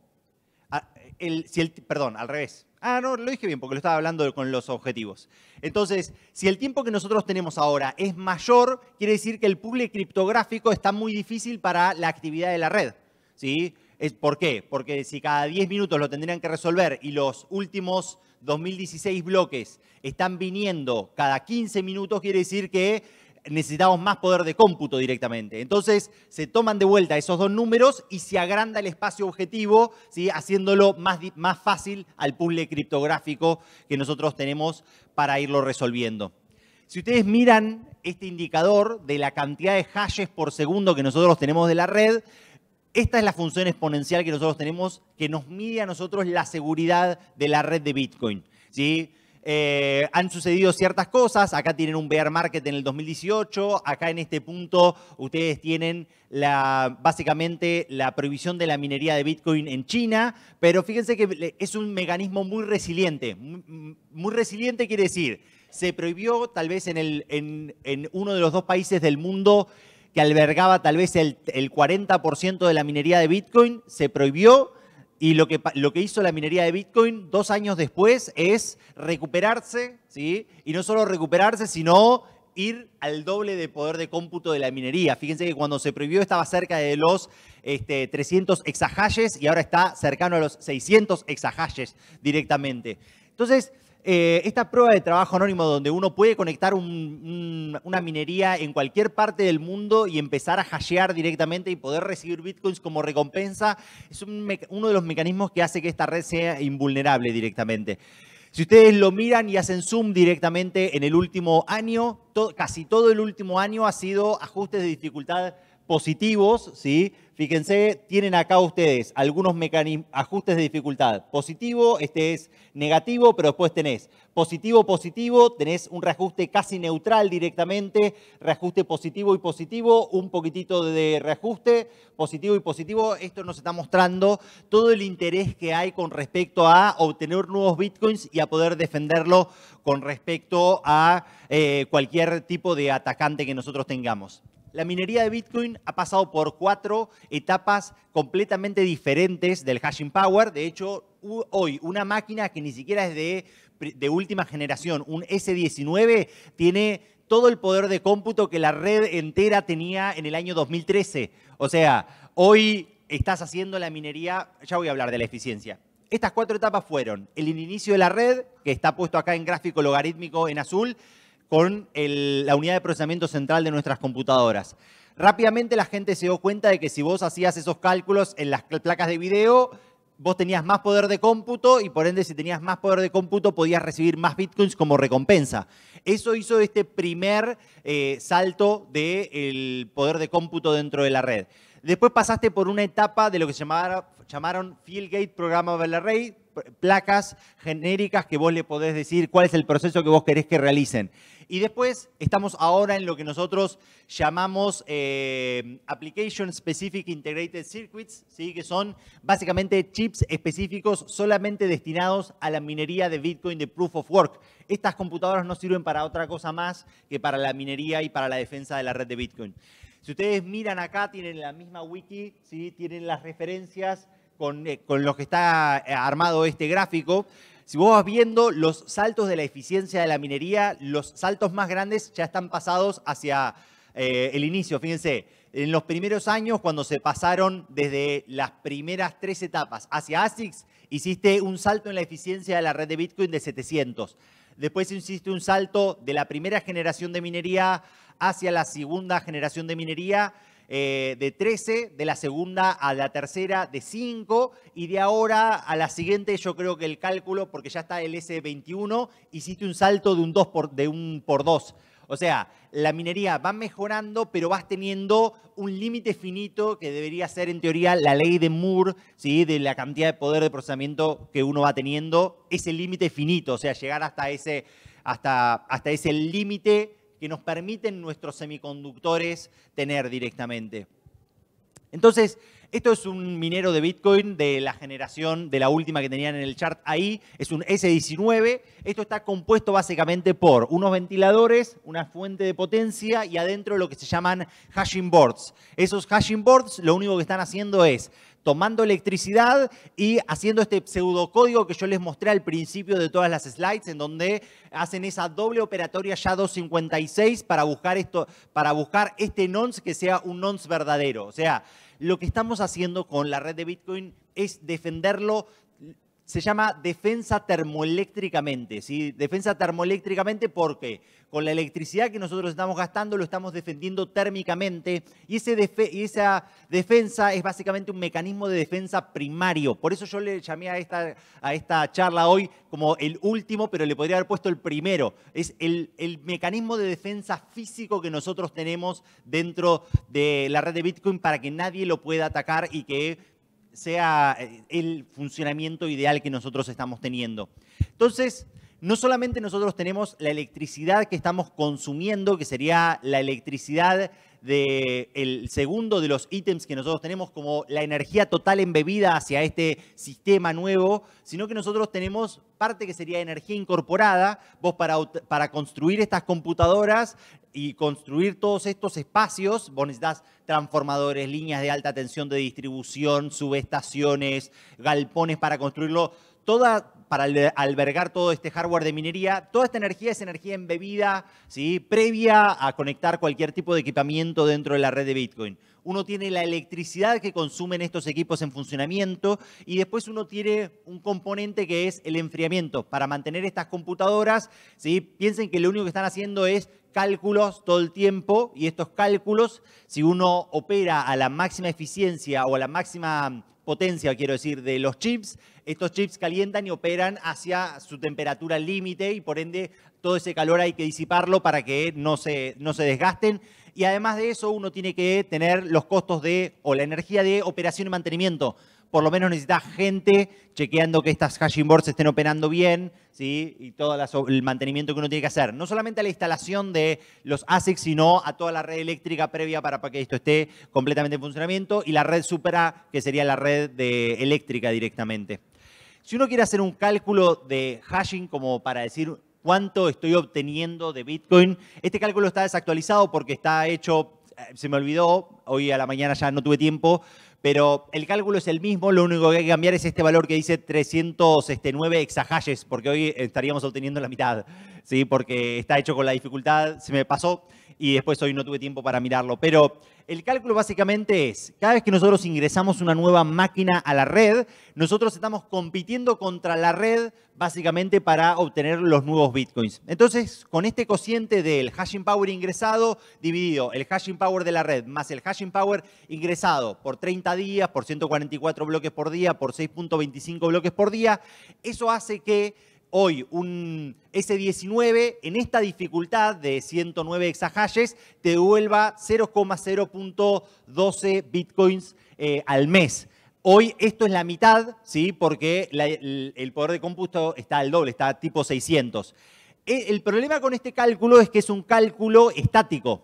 el, perdón, al revés. Ah, no, lo dije bien porque lo estaba hablando con los objetivos. Entonces, si el tiempo que nosotros tenemos ahora es mayor, quiere decir que el puzzle criptográfico está muy difícil para la actividad de la red. ¿sí? ¿Por qué? Porque si cada 10 minutos lo tendrían que resolver y los últimos 2016 bloques están viniendo cada 15 minutos, quiere decir que necesitamos más poder de cómputo directamente. Entonces se toman de vuelta esos dos números y se agranda el espacio objetivo, ¿sí? haciéndolo más, más fácil al puzzle criptográfico que nosotros tenemos para irlo resolviendo. Si ustedes miran este indicador de la cantidad de hashes por segundo que nosotros tenemos de la red, esta es la función exponencial que nosotros tenemos que nos mide a nosotros la seguridad de la red de Bitcoin. ¿sí? Eh, han sucedido ciertas cosas. Acá tienen un bear market en el 2018. Acá en este punto ustedes tienen básicamente la prohibición de la minería de Bitcoin en China. Pero fíjense que es un mecanismo muy resiliente. Muy, resiliente quiere decir, se prohibió tal vez en, el, en uno de los dos países del mundo que albergaba tal vez el, 40% de la minería de Bitcoin, se prohibió y lo que, lo que hizo la minería de Bitcoin dos años después es recuperarse, ¿sí? Y no solo recuperarse, sino ir al doble de poder de cómputo de la minería. Fíjense que cuando se prohibió estaba cerca de los 300 este, exahashes y ahora está cercano a los 600 exahashes directamente. Entonces, eh, esta prueba de trabajo anónimo donde uno puede conectar una minería en cualquier parte del mundo y empezar a hashear directamente y poder recibir bitcoins como recompensa, es uno de los mecanismos que hace que esta red sea invulnerable directamente. Si ustedes lo miran y hacen zoom directamente en el último año, casi todo el último año ha sido ajustes de dificultad positivos, ¿sí? Fíjense, tienen acá ustedes algunos ajustes de dificultad. Positivo, este es negativo, pero después tenés positivo, positivo, tenés un reajuste casi neutral directamente, reajuste positivo y positivo, un poquitito de reajuste, positivo y positivo. Esto nos está mostrando todo el interés que hay con respecto a obtener nuevos bitcoins y a poder defenderlo con respecto a eh, cualquier tipo de atacante que nosotros tengamos la minería de Bitcoin ha pasado por cuatro etapas completamente diferentes del hashing power. De hecho, hoy una máquina que ni siquiera es de, última generación, un S19, tiene todo el poder de cómputo que la red entera tenía en el año 2013. O sea, hoy estás haciendo la minería, ya voy a hablar de la eficiencia. Estas cuatro etapas fueron el inicio de la red, que está puesto acá en gráfico logarítmico en azul, con la unidad de procesamiento central de nuestras computadoras. Rápidamente la gente se dio cuenta de que si vos hacías esos cálculos en las placas de video, vos tenías más poder de cómputo y por ende si tenías más poder de cómputo podías recibir más bitcoins como recompensa. Eso hizo este primer eh, salto del el poder de cómputo dentro de la red. Después pasaste por una etapa de lo que se llamaron Fieldgate la Array, placas genéricas que vos le podés decir cuál es el proceso que vos querés que realicen. Y después estamos ahora en lo que nosotros llamamos eh, Application Specific Integrated Circuits, que son básicamente chips específicos solamente destinados a la minería de Bitcoin de Proof of Work. Estas computadoras no sirven para otra cosa más que para la minería y para la defensa de la red de Bitcoin. Si ustedes miran acá, tienen la misma wiki, ¿sí? tienen las referencias con, eh, lo que está eh, armado este gráfico, si vos vas viendo los saltos de la eficiencia de la minería, los saltos más grandes ya están pasados hacia eh, el inicio. Fíjense, en los primeros años, cuando se pasaron desde las primeras tres etapas hacia ASICS, hiciste un salto en la eficiencia de la red de Bitcoin de 700. Después hiciste un salto de la primera generación de minería hacia la segunda generación de minería eh, de 13, de la segunda a la tercera de 5 y de ahora a la siguiente yo creo que el cálculo, porque ya está el S21, hiciste un salto de un 2 por, de 2. O sea, la minería va mejorando, pero vas teniendo un límite finito que debería ser, en teoría, la ley de Moore, ¿sí? de la cantidad de poder de procesamiento que uno va teniendo, ese límite finito, o sea, llegar hasta ese, hasta, hasta ese límite que nos permiten nuestros semiconductores tener directamente. Entonces, esto es un minero de Bitcoin de la generación, de la última que tenían en el chart ahí, es un S19. Esto está compuesto básicamente por unos ventiladores, una fuente de potencia y adentro lo que se llaman hashing boards. Esos hashing boards lo único que están haciendo es tomando electricidad y haciendo este pseudocódigo que yo les mostré al principio de todas las slides, en donde hacen esa doble operatoria ya 256 para buscar, esto, para buscar este nonce que sea un nonce verdadero. O sea, lo que estamos haciendo con la red de Bitcoin es defenderlo se llama defensa termoeléctricamente. ¿sí? Defensa termoeléctricamente porque con la electricidad que nosotros estamos gastando lo estamos defendiendo térmicamente y, ese y esa defensa es básicamente un mecanismo de defensa primario. Por eso yo le llamé a esta, a esta charla hoy como el último, pero le podría haber puesto el primero. Es el, el mecanismo de defensa físico que nosotros tenemos dentro de la red de Bitcoin para que nadie lo pueda atacar y que sea eh, el funcionamiento ideal que nosotros estamos teniendo. Entonces, no solamente nosotros tenemos la electricidad que estamos consumiendo, que sería la electricidad del el segundo de los ítems que nosotros tenemos como la energía total embebida hacia este sistema nuevo, sino que nosotros tenemos parte que sería energía incorporada. Vos para, para construir estas computadoras y construir todos estos espacios, vos necesitas transformadores, líneas de alta tensión de distribución, subestaciones, galpones para construirlo. Toda, para albergar todo este hardware de minería. Toda esta energía es energía embebida, ¿sí? previa a conectar cualquier tipo de equipamiento dentro de la red de Bitcoin. Uno tiene la electricidad que consumen estos equipos en funcionamiento y después uno tiene un componente que es el enfriamiento para mantener estas computadoras. ¿sí? Piensen que lo único que están haciendo es cálculos todo el tiempo y estos cálculos, si uno opera a la máxima eficiencia o a la máxima potencia, quiero decir, de los chips, estos chips calientan y operan hacia su temperatura límite y por ende todo ese calor hay que disiparlo para que no se, no se desgasten. Y además de eso, uno tiene que tener los costos de, o la energía de operación y mantenimiento. Por lo menos necesitas gente chequeando que estas hashing boards estén operando bien, ¿sí? Y todo el mantenimiento que uno tiene que hacer. No solamente a la instalación de los ASICs, sino a toda la red eléctrica previa para que esto esté completamente en funcionamiento. Y la red supera que sería la red de eléctrica directamente. Si uno quiere hacer un cálculo de hashing como para decir cuánto estoy obteniendo de Bitcoin, este cálculo está desactualizado porque está hecho, eh, se me olvidó, hoy a la mañana ya no tuve tiempo, pero el cálculo es el mismo, lo único que hay que cambiar es este valor que dice 309 este, exahashes, porque hoy estaríamos obteniendo la mitad, ¿sí? porque está hecho con la dificultad, se me pasó y después hoy no tuve tiempo para mirarlo. Pero el cálculo básicamente es, cada vez que nosotros ingresamos una nueva máquina a la red, nosotros estamos compitiendo contra la red básicamente para obtener los nuevos bitcoins. Entonces, con este cociente del hashing power ingresado dividido el hashing power de la red más el hashing power ingresado por 30 días, por 144 bloques por día, por 6.25 bloques por día, eso hace que hoy un S19 en esta dificultad de 109 exahashes te devuelva 0,0.12 bitcoins eh, al mes. Hoy esto es la mitad, ¿sí? porque el, poder de cómputo está al doble, está tipo 600. Eh, el problema con este cálculo es que es un cálculo estático.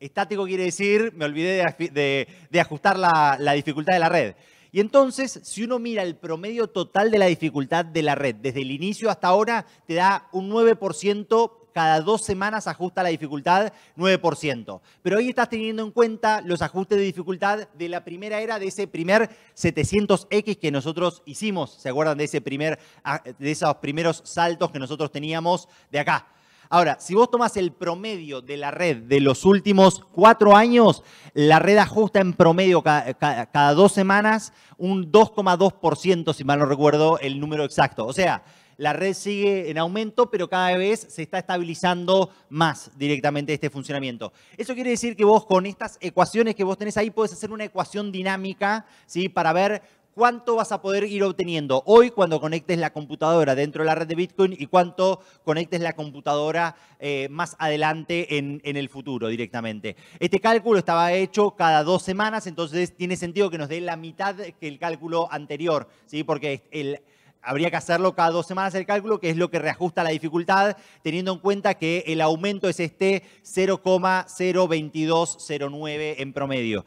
Estático quiere decir, me olvidé de, ajustar la dificultad de la red. Y entonces, si uno mira el promedio total de la dificultad de la red, desde el inicio hasta ahora, te da un 9% cada dos semanas ajusta la dificultad 9%. Pero ahí estás teniendo en cuenta los ajustes de dificultad de la primera era, de ese primer 700X que nosotros hicimos. ¿Se acuerdan de, ese primer, ah, de esos primeros saltos que nosotros teníamos de acá? Ahora, si vos tomas el promedio de la red de los últimos cuatro años, la red ajusta en promedio cada, dos semanas un 2,2%, si mal no recuerdo el número exacto. O sea, la red sigue en aumento, pero cada vez se está estabilizando más directamente este funcionamiento. Eso quiere decir que vos con estas ecuaciones que vos tenés ahí podés hacer una ecuación dinámica ¿sí? para ver cuánto vas a poder ir obteniendo hoy cuando conectes la computadora dentro de la red de Bitcoin y cuánto conectes la computadora eh, más adelante en, en, el futuro directamente. Este cálculo estaba hecho cada dos semanas, entonces tiene sentido que nos dé la mitad que el cálculo anterior, ¿sí? porque el habría que hacerlo cada dos semanas el cálculo, que es lo que reajusta la dificultad, teniendo en cuenta que el aumento es este 0,02209 en promedio.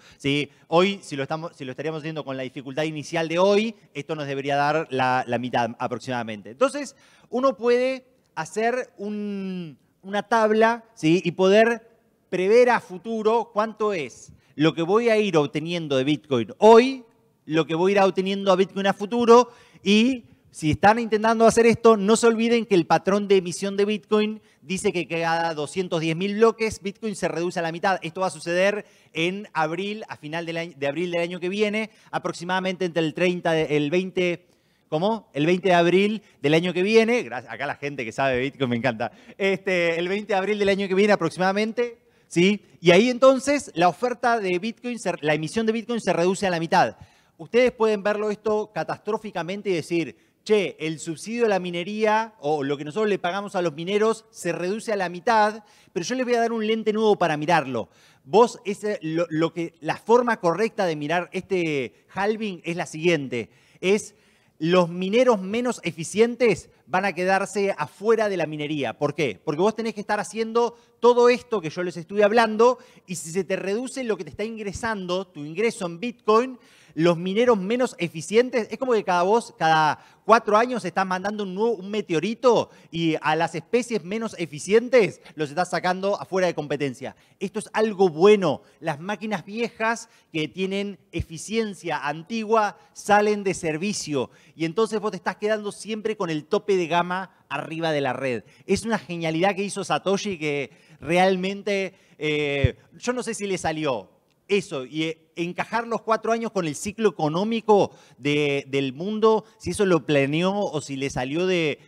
Hoy, si lo, estamos, si lo estaríamos haciendo con la dificultad inicial de hoy, esto nos debería dar la, mitad aproximadamente. Entonces, uno puede hacer una tabla ¿sí? y poder prever a futuro cuánto es lo que voy a ir obteniendo de Bitcoin hoy, lo que voy a ir obteniendo a Bitcoin a futuro y si están intentando hacer esto, no se olviden que el patrón de emisión de Bitcoin dice que cada 210 mil bloques Bitcoin se reduce a la mitad. Esto va a suceder en abril, a final de abril del año que viene, aproximadamente entre el 30, 20, ¿cómo? El 20 de abril del año que viene. Acá la gente que sabe Bitcoin me encanta. Este, el 20 de abril del año que viene aproximadamente. ¿Sí? Y ahí entonces la oferta de Bitcoin, la emisión de Bitcoin se reduce a la mitad. Ustedes pueden verlo esto catastróficamente y decir, che, el subsidio a la minería o lo que nosotros le pagamos a los mineros se reduce a la mitad, pero yo les voy a dar un lente nuevo para mirarlo. Vos, lo, que, la forma correcta de mirar este halving es la siguiente, es los mineros menos eficientes van a quedarse afuera de la minería. ¿Por qué? Porque vos tenés que estar haciendo todo esto que yo les estoy hablando y si se te reduce lo que te está ingresando, tu ingreso en Bitcoin, los mineros menos eficientes. Es como que cada vos, cada cuatro años estás mandando un, nuevo, meteorito y a las especies menos eficientes los estás sacando afuera de competencia. Esto es algo bueno. Las máquinas viejas que tienen eficiencia antigua salen de servicio y entonces vos te estás quedando siempre con el tope de gama arriba de la red. Es una genialidad que hizo Satoshi que realmente, eh, yo no sé si le salió, eso y eh, encajar los cuatro años con el ciclo económico del mundo, si eso lo planeó o si le salió de,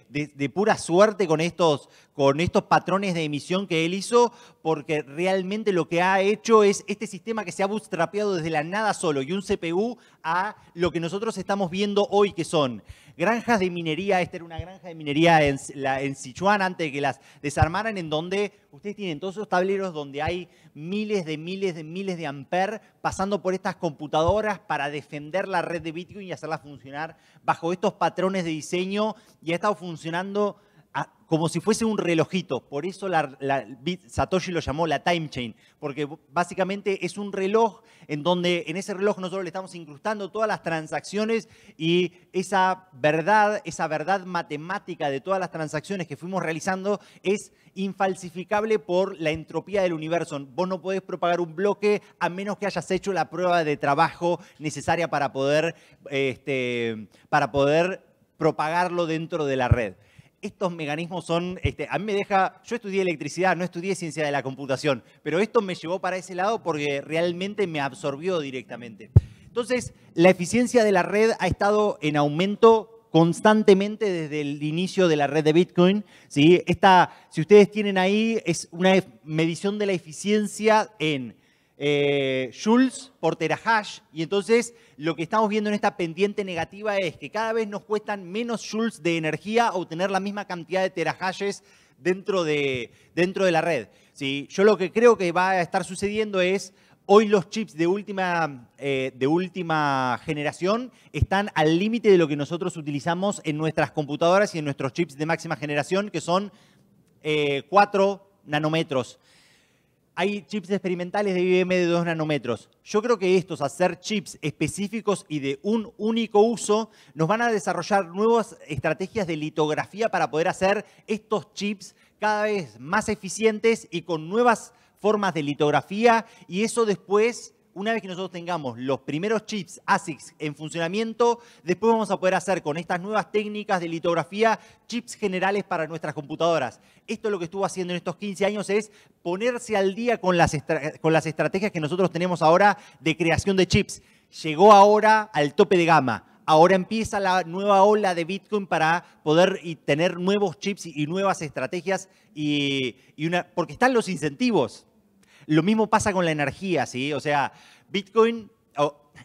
pura suerte con estos, con estos patrones de emisión que él hizo, porque realmente lo que ha hecho es este sistema que se ha bootstrapeado desde la nada solo y un CPU a lo que nosotros estamos viendo hoy, que son granjas de minería, esta era una granja de minería en, Sichuan antes de que las desarmaran, en donde ustedes tienen todos esos tableros donde hay miles de miles de miles de amperes pasando por estas computadoras para defender la red de Bitcoin y hacerla funcionar bajo estos patrones de diseño y ha estado funcionando como si fuese un relojito. Por eso Satoshi lo llamó la time chain, porque básicamente es un reloj en donde en ese reloj nosotros le estamos incrustando todas las transacciones y esa verdad, esa verdad matemática de todas las transacciones que fuimos realizando es infalsificable por la entropía del universo. Vos no podés propagar un bloque a menos que hayas hecho la prueba de trabajo necesaria para poder, este, para poder propagarlo dentro de la red estos mecanismos son, este, a mí me deja, yo estudié electricidad, no estudié ciencia de la computación, pero esto me llevó para ese lado porque realmente me absorbió directamente. Entonces, la eficiencia de la red ha estado en aumento constantemente desde el inicio de la red de Bitcoin. Esta, si ustedes tienen ahí, es una medición de la eficiencia en eh, joules por terahash. Y entonces lo que estamos viendo en esta pendiente negativa es que cada vez nos cuestan menos joules de energía obtener la misma cantidad de terahashes dentro de, dentro de la red. ¿sí? Yo lo que creo que va a estar sucediendo es Hoy los chips de última, eh, de última generación están al límite de lo que nosotros utilizamos en nuestras computadoras y en nuestros chips de máxima generación, que son 4 eh, nanómetros hay chips experimentales de IBM de 2 nanómetros. Yo creo que estos, hacer chips específicos y de un único uso, nos van a desarrollar nuevas estrategias de litografía para poder hacer estos chips cada vez más eficientes y con nuevas formas de litografía y eso después una vez que nosotros tengamos los primeros chips ASICs en funcionamiento, después vamos a poder hacer con estas nuevas técnicas de litografía chips generales para nuestras computadoras. Esto lo que estuvo haciendo en estos 15 años es ponerse al día con las, con las estrategias que nosotros tenemos ahora de creación de chips. Llegó ahora al tope de gama ahora empieza la nueva ola de Bitcoin para poder y tener nuevos chips y, nuevas estrategias y, porque están los incentivos. Lo mismo pasa con la energía, ¿sí? O sea, Bitcoin,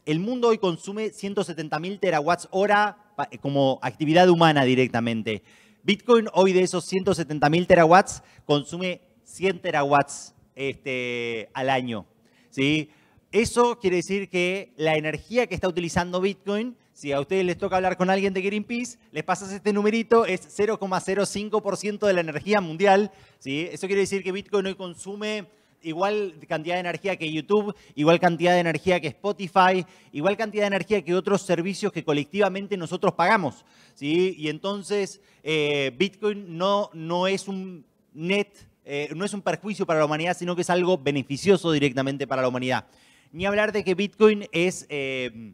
el mundo hoy consume 170.000 terawatts hora como actividad humana directamente. Bitcoin hoy de esos 170.000 terawatts consume 100 terawatts este, al año, ¿sí? Eso quiere decir que la energía que está utilizando Bitcoin si a ustedes les toca hablar con alguien de Greenpeace, les pasas este numerito, es 0,05% de la energía mundial. ¿sí? Eso quiere decir que Bitcoin hoy consume igual cantidad de energía que YouTube, igual cantidad de energía que Spotify, igual cantidad de energía que otros servicios que colectivamente nosotros pagamos. ¿sí? Y entonces eh, Bitcoin no, no es un net, eh, no es un perjuicio para la humanidad, sino que es algo beneficioso directamente para la humanidad. Ni hablar de que Bitcoin es, eh,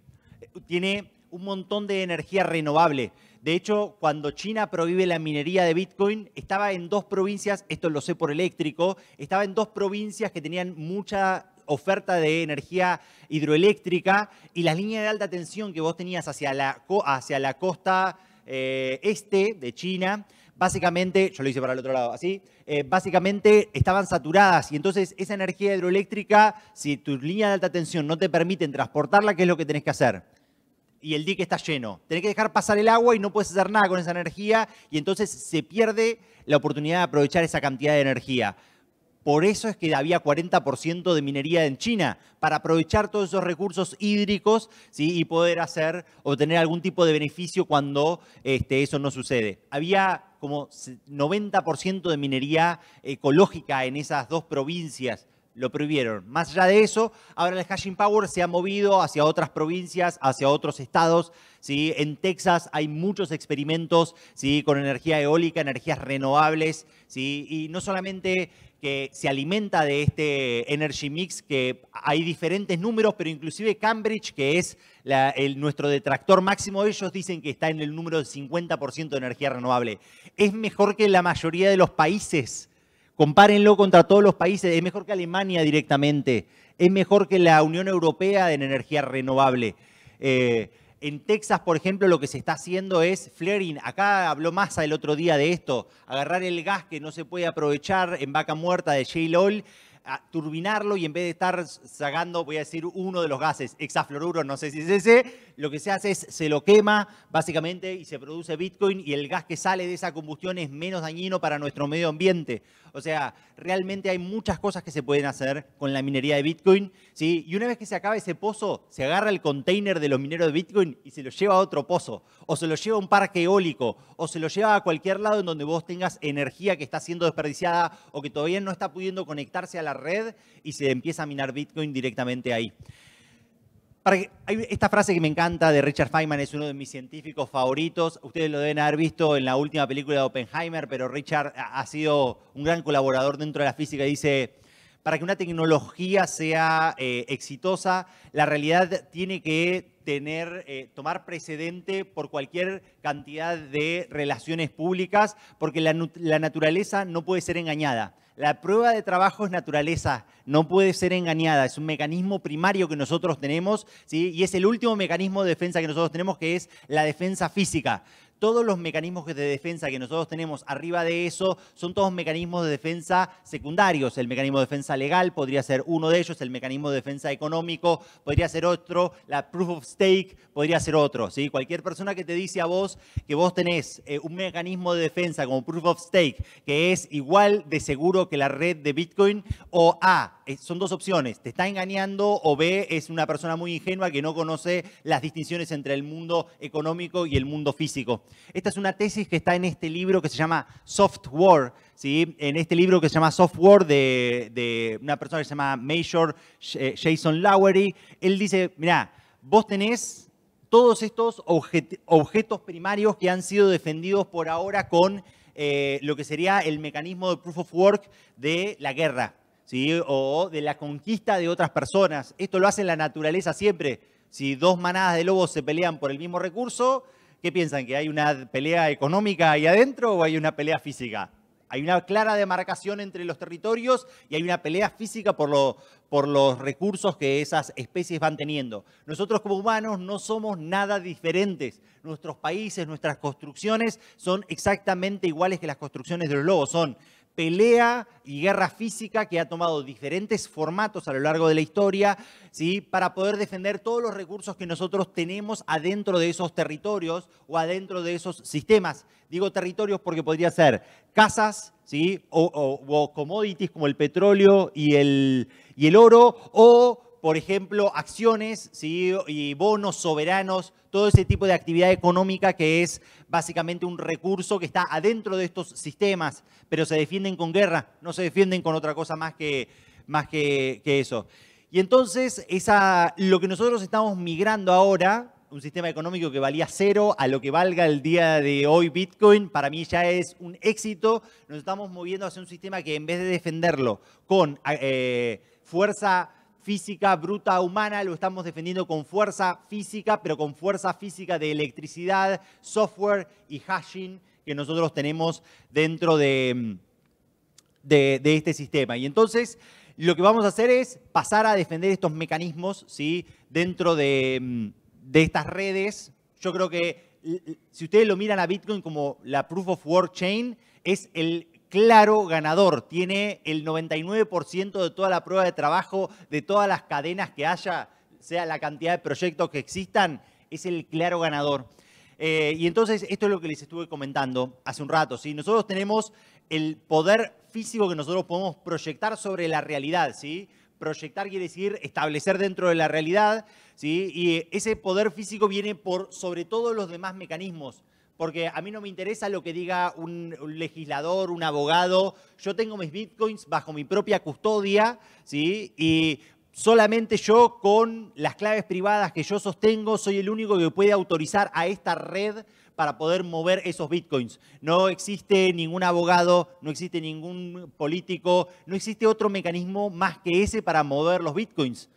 tiene un montón de energía renovable. De hecho, cuando China prohíbe la minería de Bitcoin, estaba en dos provincias, esto lo sé por eléctrico, estaba en dos provincias que tenían mucha oferta de energía hidroeléctrica y las líneas de alta tensión que vos tenías hacia la, hacia la costa eh, este de China, básicamente, yo lo hice para el otro lado, así, eh, básicamente estaban saturadas y entonces esa energía hidroeléctrica, si tus línea de alta tensión no te permiten transportarla, ¿qué es lo que tenés que hacer? y el dique está lleno. Tenés que dejar pasar el agua y no puedes hacer nada con esa energía y entonces se pierde la oportunidad de aprovechar esa cantidad de energía. Por eso es que había 40% de minería en China, para aprovechar todos esos recursos hídricos y poder hacer, obtener algún tipo de beneficio cuando este, eso no sucede. Había como 90% de minería ecológica en esas dos provincias lo prohibieron. Más allá de eso, ahora el hashing power se ha movido hacia otras provincias, hacia otros estados. ¿sí? En Texas hay muchos experimentos ¿sí? con energía eólica, energías renovables, ¿sí? y no solamente que se alimenta de este energy mix, que hay diferentes números, pero inclusive Cambridge, que es el, nuestro detractor máximo, ellos dicen que está en el número del 50% de energía renovable. Es mejor que la mayoría de los países. Compárenlo contra todos los países. Es mejor que Alemania directamente. Es mejor que la Unión Europea en energía renovable. Eh, en Texas, por ejemplo, lo que se está haciendo es flaring. Acá habló Massa el otro día de esto. Agarrar el gas que no se puede aprovechar en vaca muerta de Shale Oil, turbinarlo y en vez de estar sacando, voy a decir, uno de los gases, hexafluoruro, no sé si es ese, lo que se hace es se lo quema básicamente y se produce Bitcoin y el gas que sale de esa combustión es menos dañino para nuestro medio ambiente. O sea, realmente hay muchas cosas que se pueden hacer con la minería de Bitcoin. ¿sí? Y una vez que se acaba ese pozo, se agarra el container de los mineros de Bitcoin y se lo lleva a otro pozo, o se lo lleva a un parque eólico, o se lo lleva a cualquier lado en donde vos tengas energía que está siendo desperdiciada o que todavía no está pudiendo conectarse a la red y se empieza a minar Bitcoin directamente ahí hay esta frase que me encanta de Richard Feynman, es uno de mis científicos favoritos. Ustedes lo deben haber visto en la última película de Oppenheimer, pero Richard ha sido un gran colaborador dentro de la física y dice, para que una tecnología sea eh, exitosa, la realidad tiene que tener, eh, tomar precedente por cualquier cantidad de relaciones públicas, porque la naturaleza no puede ser engañada. La prueba de trabajo es naturaleza, no puede ser engañada, es un mecanismo primario que nosotros tenemos ¿sí? y es el último mecanismo de defensa que nosotros tenemos que es la defensa física todos los mecanismos de defensa que nosotros tenemos arriba de eso son todos mecanismos de defensa secundarios. El mecanismo de defensa legal podría ser uno de ellos, el mecanismo de defensa económico podría ser otro, la proof of stake podría ser otro. Cualquier persona que te dice a vos que vos tenés eh, un mecanismo de defensa como proof of stake que es igual de seguro que la red de Bitcoin o A, eh, son dos opciones, te está engañando o B, es una persona muy ingenua que no conoce las distinciones entre el mundo económico y el mundo físico. Esta es una tesis que está en este libro que se llama Software, ¿sí? en este libro que se llama Software de, de una persona que se llama Major eh, Jason Lowery. Él dice, mira, vos tenés todos estos objetos primarios que han sido defendidos por ahora con eh, lo que sería el mecanismo de proof of work de la guerra o de la conquista de otras personas. Esto lo hace la naturaleza siempre. Si dos manadas de lobos se pelean por el mismo recurso, ¿qué piensan? ¿Que hay una pelea económica ahí adentro o hay una pelea física? Hay una clara demarcación entre los territorios y hay una pelea física por, por los recursos que esas especies van teniendo. Nosotros como humanos no somos nada diferentes. Nuestros países, nuestras construcciones son exactamente iguales que las construcciones de los lobos. Son pelea y guerra física que ha tomado diferentes formatos a lo largo de la historia, ¿sí? para poder defender todos los recursos que nosotros tenemos adentro de esos territorios o adentro de esos sistemas. Digo territorios porque podría ser casas ¿sí? o, commodities como el petróleo y el, y el oro o por ejemplo, acciones ¿sí? y bonos soberanos, todo ese tipo de actividad económica que es básicamente un recurso que está adentro de estos sistemas, pero se defienden con guerra, no se defienden con otra cosa más que, más que, eso. Y entonces, esa, lo que nosotros estamos migrando ahora, un sistema económico que valía cero a lo que valga el día de hoy Bitcoin, para mí ya es un éxito. Nos estamos moviendo hacia un sistema que en vez de defenderlo con eh, fuerza física bruta humana, lo estamos defendiendo con fuerza física, pero con fuerza física de electricidad, software y hashing que nosotros tenemos dentro de, de, este sistema. Y entonces lo que vamos a hacer es pasar a defender estos mecanismos ¿sí? dentro de, de estas redes. Yo creo que si ustedes lo miran a Bitcoin como la Proof of Work Chain, es el claro ganador. Tiene el 99% de toda la prueba de trabajo, de todas las cadenas que haya, sea la cantidad de proyectos que existan, es el claro ganador. Eh, y entonces, esto es lo que les estuve comentando hace un rato. Nosotros tenemos el poder físico que nosotros podemos proyectar sobre la realidad. ¿sí? Proyectar quiere decir establecer dentro de la realidad. ¿sí? Y ese poder físico viene por sobre todos los demás mecanismos porque a mí no me interesa lo que diga un, legislador, un abogado. Yo tengo mis bitcoins bajo mi propia custodia, ¿sí? Y solamente yo con las claves privadas que yo sostengo soy el único que puede autorizar a esta red para poder mover esos bitcoins. No existe ningún abogado, no existe ningún político, no existe otro mecanismo más que ese para mover los bitcoins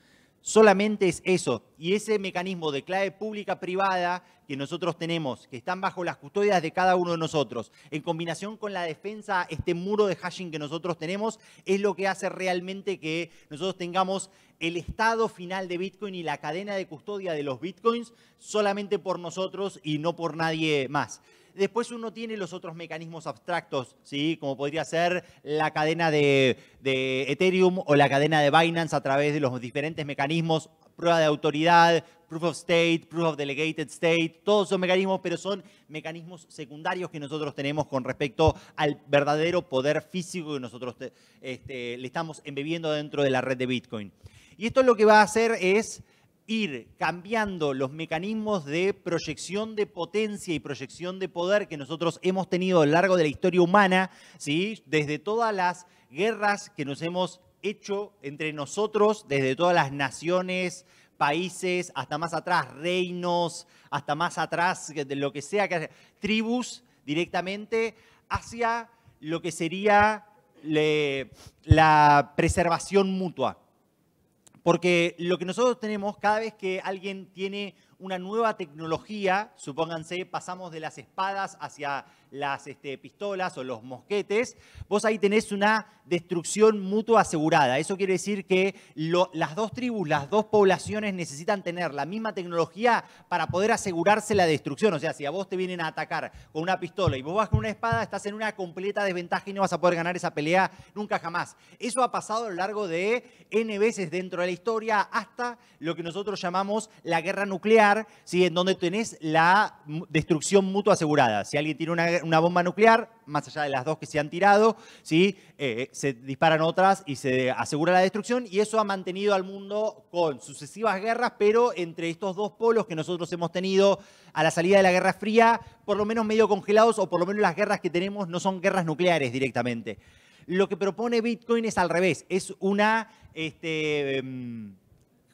solamente es eso. Y ese mecanismo de clave pública-privada que nosotros tenemos, que están bajo las custodias de cada uno de nosotros, en combinación con la defensa, este muro de hashing que nosotros tenemos, es lo que hace realmente que nosotros tengamos el estado final de Bitcoin y la cadena de custodia de los Bitcoins solamente por nosotros y no por nadie más. Después uno tiene los otros mecanismos abstractos, ¿sí? como podría ser la cadena de, Ethereum o la cadena de Binance a través de los diferentes mecanismos, prueba de autoridad, proof of state, proof of delegated state, todos esos mecanismos, pero son mecanismos secundarios que nosotros tenemos con respecto al verdadero poder físico que nosotros este, le estamos embebiendo dentro de la red de Bitcoin. Y esto lo que va a hacer es ir cambiando los mecanismos de proyección de potencia y proyección de poder que nosotros hemos tenido a lo largo de la historia humana, ¿sí? desde todas las guerras que nos hemos hecho entre nosotros, desde todas las naciones, países, hasta más atrás, reinos, hasta más atrás, de lo que sea, tribus directamente, hacia lo que sería la preservación mutua. Porque lo que nosotros tenemos cada vez que alguien tiene una nueva tecnología, supónganse, pasamos de las espadas hacia las este, pistolas o los mosquetes, vos ahí tenés una destrucción mutua asegurada. Eso quiere decir que las dos tribus, las dos poblaciones necesitan tener la misma tecnología para poder asegurarse la destrucción. O sea, si a vos te vienen a atacar con una pistola y vos vas con una espada, estás en una completa desventaja y no vas a poder ganar esa pelea nunca jamás. Eso ha pasado a lo largo de N veces dentro de la historia hasta lo que nosotros llamamos la guerra nuclear en donde tenés la destrucción mutua asegurada. Si alguien tiene una, bomba nuclear, más allá de las dos que se han tirado, eh, eh, se disparan otras y se asegura la destrucción y eso ha mantenido al mundo con sucesivas guerras, pero entre estos dos polos que nosotros hemos tenido a la salida de la Guerra Fría, por lo menos medio congelados o por lo menos las guerras que tenemos no son guerras nucleares directamente. Lo que propone Bitcoin es al revés, es una... Este, em,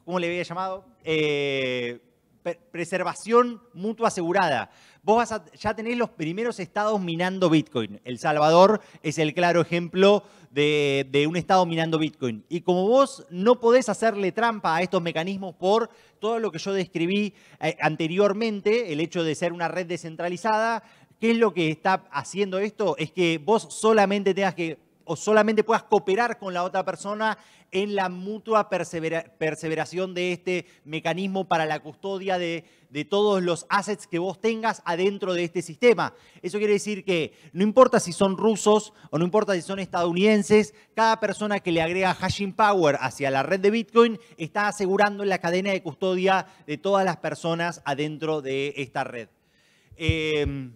¿Cómo le había llamado? Eh, preservación mutua asegurada. Vos ya tenés los primeros estados minando Bitcoin. El Salvador es el claro ejemplo de, un estado minando Bitcoin. Y como vos no podés hacerle trampa a estos mecanismos por todo lo que yo describí eh, anteriormente, el hecho de ser una red descentralizada, ¿qué es lo que está haciendo esto? Es que vos solamente tengas que o solamente puedas cooperar con la otra persona en la mutua perseveración de este mecanismo para la custodia de, todos los assets que vos tengas adentro de este sistema. Eso quiere decir que no importa si son rusos o no importa si son estadounidenses, cada persona que le agrega hashing power hacia la red de Bitcoin está asegurando la cadena de custodia de todas las personas adentro de esta red. Eh,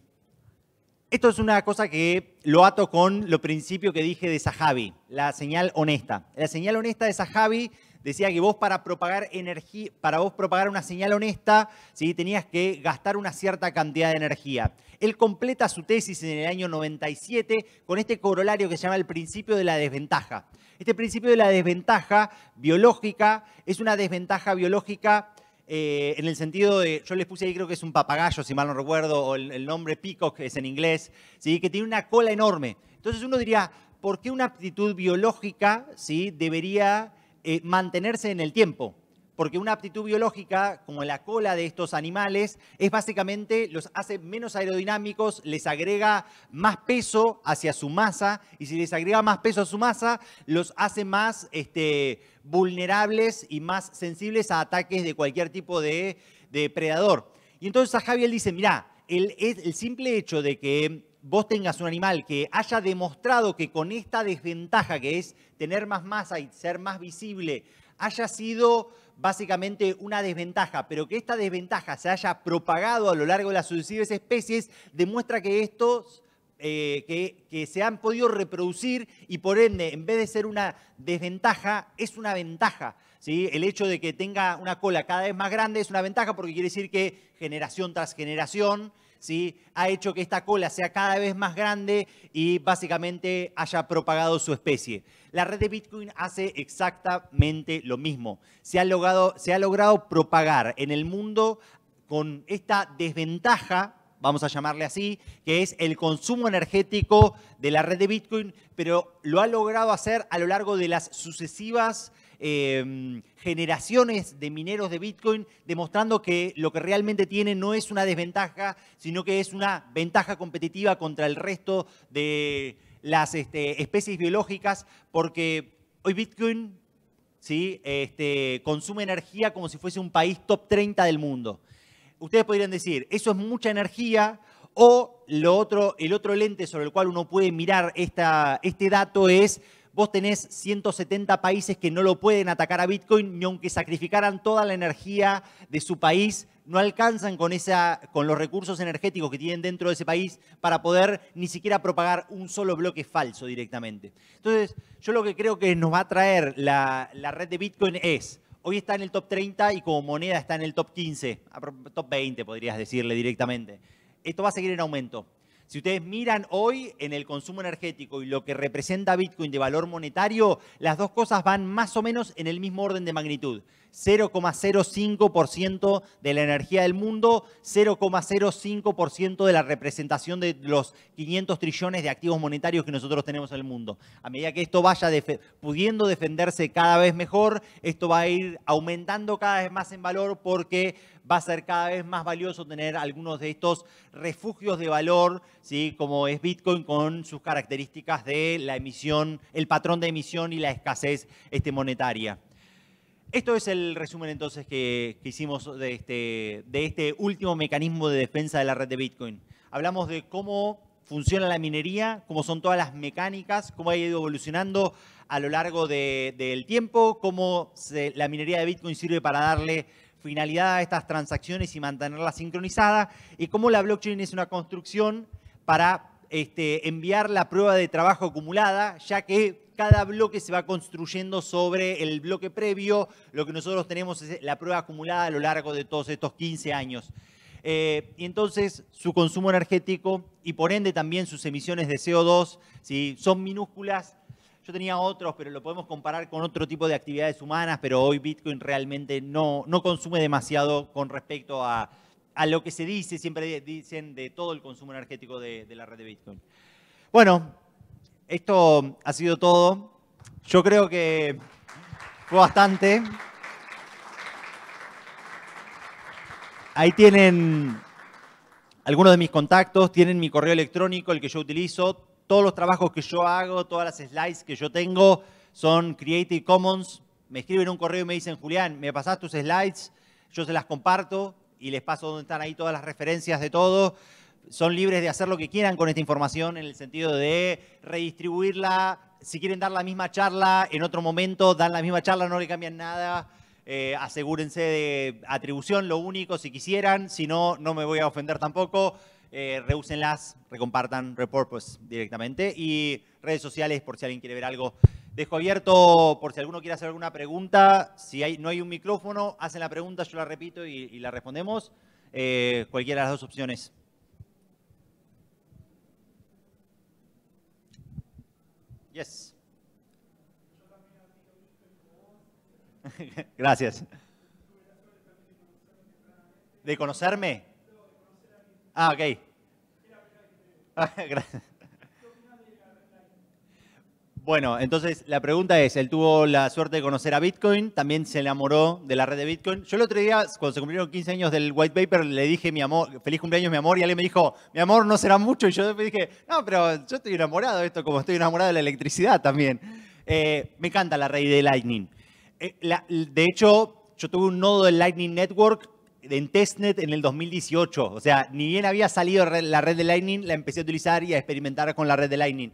esto es una cosa que lo ato con lo principio que dije de Sahabi, la señal honesta. La señal honesta de Sahabi decía que vos para propagar energía, para vos propagar una señal honesta, ¿sí? tenías que gastar una cierta cantidad de energía. Él completa su tesis en el año 97 con este corolario que se llama el principio de la desventaja. Este principio de la desventaja biológica es una desventaja biológica eh, en el sentido de, yo les puse ahí, creo que es un papagayo, si mal no recuerdo, o el, nombre peacock es en inglés, ¿sí? que tiene una cola enorme. Entonces uno diría, ¿por qué una aptitud biológica ¿sí? debería eh, mantenerse en el tiempo? porque una aptitud biológica, como la cola de estos animales, es básicamente los hace menos aerodinámicos, les agrega más peso hacia su masa, y si les agrega más peso a su masa, los hace más este, vulnerables y más sensibles a ataques de cualquier tipo de predador. Y entonces a Javier dice, mirá, el simple hecho de que vos tengas un animal que haya demostrado que con esta desventaja que es tener más masa y ser más visible, haya sido básicamente una desventaja, pero que esta desventaja se haya propagado a lo largo de las sucesivas especies demuestra que estos eh, que, se han podido reproducir y por ende, en vez de ser una desventaja, es una ventaja. ¿sí? El hecho de que tenga una cola cada vez más grande es una ventaja porque quiere decir que generación tras generación ha hecho que esta cola sea cada vez más grande y básicamente haya propagado su especie. La red de Bitcoin hace exactamente lo mismo. Se ha logrado, se ha logrado propagar en el mundo con esta desventaja vamos a llamarle así, que es el consumo energético de la red de Bitcoin, pero lo ha logrado hacer a lo largo de las sucesivas Em, generaciones de mineros de Bitcoin, demostrando que lo que realmente tiene no es una desventaja, sino que es una ventaja competitiva contra el resto de las este, especies biológicas, porque hoy Bitcoin ¿sí? Este, consume energía como si fuese un país top 30 del mundo. Ustedes podrían decir, eso es mucha energía, o lo otro, el otro lente sobre el cual uno puede mirar esta, este dato es vos tenés 170 países que no lo pueden atacar a Bitcoin, ni aunque sacrificaran toda la energía de su país, no alcanzan con, esa, con los recursos energéticos que tienen dentro de ese país para poder ni siquiera propagar un solo bloque falso directamente. Entonces, yo lo que creo que nos va a traer la, la red de Bitcoin es, hoy está en el top 30 y como moneda está en el top 15, top 20 podrías decirle directamente. Esto va a seguir en aumento. Si ustedes miran hoy en el consumo energético y lo que representa Bitcoin de valor monetario, las dos cosas van más o menos en el mismo orden de magnitud. 0,05% de la energía del mundo, 0,05% de la representación de los 500 trillones de activos monetarios que nosotros tenemos en el mundo. A medida que esto vaya pudiendo defenderse cada vez mejor, esto va a ir aumentando cada vez más en valor porque va a ser cada vez más valioso tener algunos de estos refugios de valor, ¿sí? como es Bitcoin con sus características de la emisión, el patrón de emisión y la escasez este, monetaria. Esto es el resumen entonces que, hicimos de este, de este último mecanismo de defensa de la red de Bitcoin. Hablamos de cómo funciona la minería, cómo son todas las mecánicas, cómo ha ido evolucionando a lo largo del tiempo, cómo la minería de Bitcoin sirve para darle finalidad a estas transacciones y mantenerlas sincronizadas, y cómo la blockchain es una construcción para este, enviar la prueba de trabajo acumulada, ya que cada bloque se va construyendo sobre el bloque previo. Lo que nosotros tenemos es la prueba acumulada a lo largo de todos estos 15 años. y eh, entonces su consumo energético y por ende también sus emisiones de CO2, si son minúsculas, yo tenía otros, pero lo podemos comparar con otro tipo de actividades humanas, pero hoy Bitcoin realmente no, no consume demasiado con respecto a, lo que se dice, siempre dicen de todo el consumo energético de, de la red de Bitcoin. Bueno, esto ha sido todo. Yo creo que fue bastante. Ahí tienen algunos de mis contactos, tienen mi correo electrónico, el que yo utilizo. Todos los trabajos que yo hago, todas las slides que yo tengo son Creative Commons. Me escriben un correo y me dicen, Julián, ¿me pasás tus slides? Yo se las comparto y les paso donde están ahí todas las referencias de todo son libres de hacer lo que quieran con esta información en el sentido de redistribuirla. Si quieren dar la misma charla en otro momento, dan la misma charla, no le cambian nada. Eh, asegúrense de atribución, lo único, si quisieran. Si no, no me voy a ofender tampoco. Eh, reúsenlas, recompartan, repurpose directamente. Y redes sociales, por si alguien quiere ver algo. Dejo abierto por si alguno quiere hacer alguna pregunta. Si hay, no hay un micrófono, hacen la pregunta, yo la repito y, la respondemos. Eh, cualquiera de las dos opciones. Yes. Gracias. ¿De conocerme? Ah, ok. gracias. Bueno, entonces la pregunta es, él tuvo la suerte de conocer a Bitcoin, también se enamoró de la red de Bitcoin. Yo el otro día, cuando se cumplieron 15 años del white paper, le dije, mi amor, feliz cumpleaños, mi amor, y alguien me dijo, mi amor, no será mucho. Y yo dije, no, pero yo estoy enamorado de esto, como estoy enamorado de la electricidad también. Eh, me encanta la red de Lightning. Eh, de hecho, yo tuve un nodo del Lightning Network en testnet en el 2018. O sea, ni bien había salido la red de Lightning, la empecé a utilizar y a experimentar con la red de Lightning.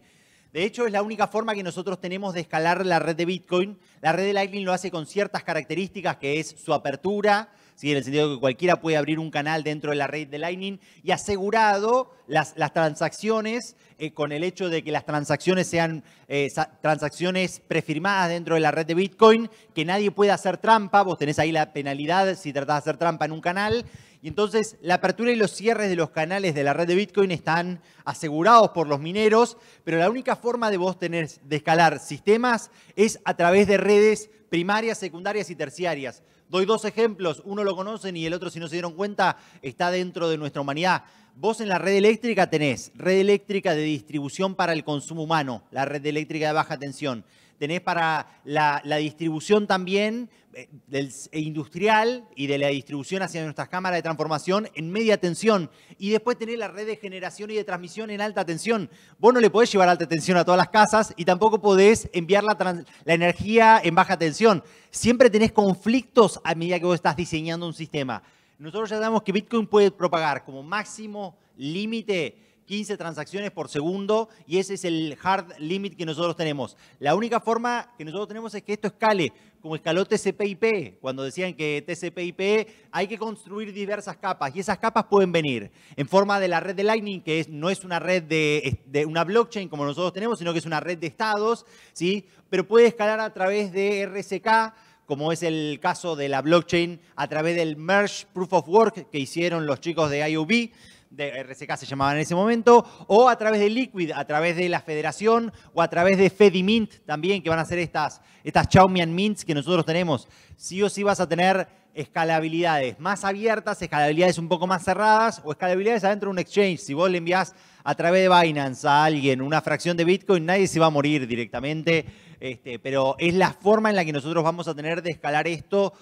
De hecho, es la única forma que nosotros tenemos de escalar la red de Bitcoin. La red de Lightning lo hace con ciertas características, que es su apertura, en el sentido de que cualquiera puede abrir un canal dentro de la red de Lightning y asegurado las, transacciones eh, con el hecho de que las transacciones sean eh, transacciones prefirmadas dentro de la red de Bitcoin, que nadie pueda hacer trampa, vos tenés ahí la penalidad si tratás de hacer trampa en un canal y entonces la apertura y los cierres de los canales de la red de Bitcoin están asegurados por los mineros, pero la única forma de vos tener, de escalar sistemas es a través de redes primarias, secundarias y terciarias. Doy dos ejemplos, uno lo conocen y el otro, si no se dieron cuenta, está dentro de nuestra humanidad. Vos en la red eléctrica tenés red eléctrica de distribución para el consumo humano, la red eléctrica de baja tensión tenés para la, distribución también eh, eh, industrial y de la distribución hacia nuestras cámaras de transformación en media tensión. Y después tenés la red de generación y de transmisión en alta tensión. Vos no le podés llevar alta tensión a todas las casas y tampoco podés enviar la, la energía en baja tensión. Siempre tenés conflictos a medida que vos estás diseñando un sistema. Nosotros ya sabemos que Bitcoin puede propagar como máximo límite 15 transacciones por segundo y ese es el hard limit que nosotros tenemos. La única forma que nosotros tenemos es que esto escale, como escaló TCP/IP, cuando decían que TCP/IP hay que construir diversas capas y esas capas pueden venir en forma de la red de Lightning, que no es una red de, una blockchain como nosotros tenemos, sino que es una red de estados, ¿sí? pero puede escalar a través de RSK como es el caso de la blockchain a través del Merge Proof of Work que hicieron los chicos de IOB, de RCK se llamaba en ese momento, o a través de Liquid, a través de la federación, o a través de Fedimint también, que van a ser estas, estas Xiaomian Mints que nosotros tenemos. Sí o sí vas a tener escalabilidades más abiertas, escalabilidades un poco más cerradas, o escalabilidades adentro de un exchange. Si vos le envías a través de Binance a alguien una fracción de Bitcoin, nadie se va a morir directamente, este, pero es la forma en la que nosotros vamos a tener de escalar esto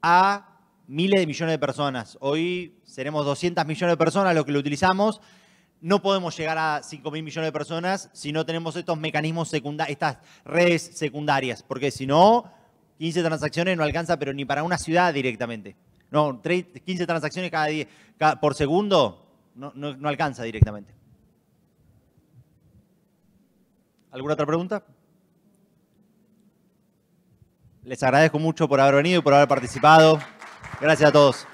a miles de millones de personas. Hoy seremos 200 millones de personas los que lo utilizamos. No podemos llegar a 5 mil millones de personas si no tenemos estos mecanismos secundarios, estas redes secundarias, porque si no, 15 transacciones no alcanza, pero ni para una ciudad directamente. No, 15 transacciones cada, día, por segundo no, no, no alcanza directamente. ¿Alguna otra pregunta? Les agradezco mucho por haber venido y por haber participado. Gracias a todos.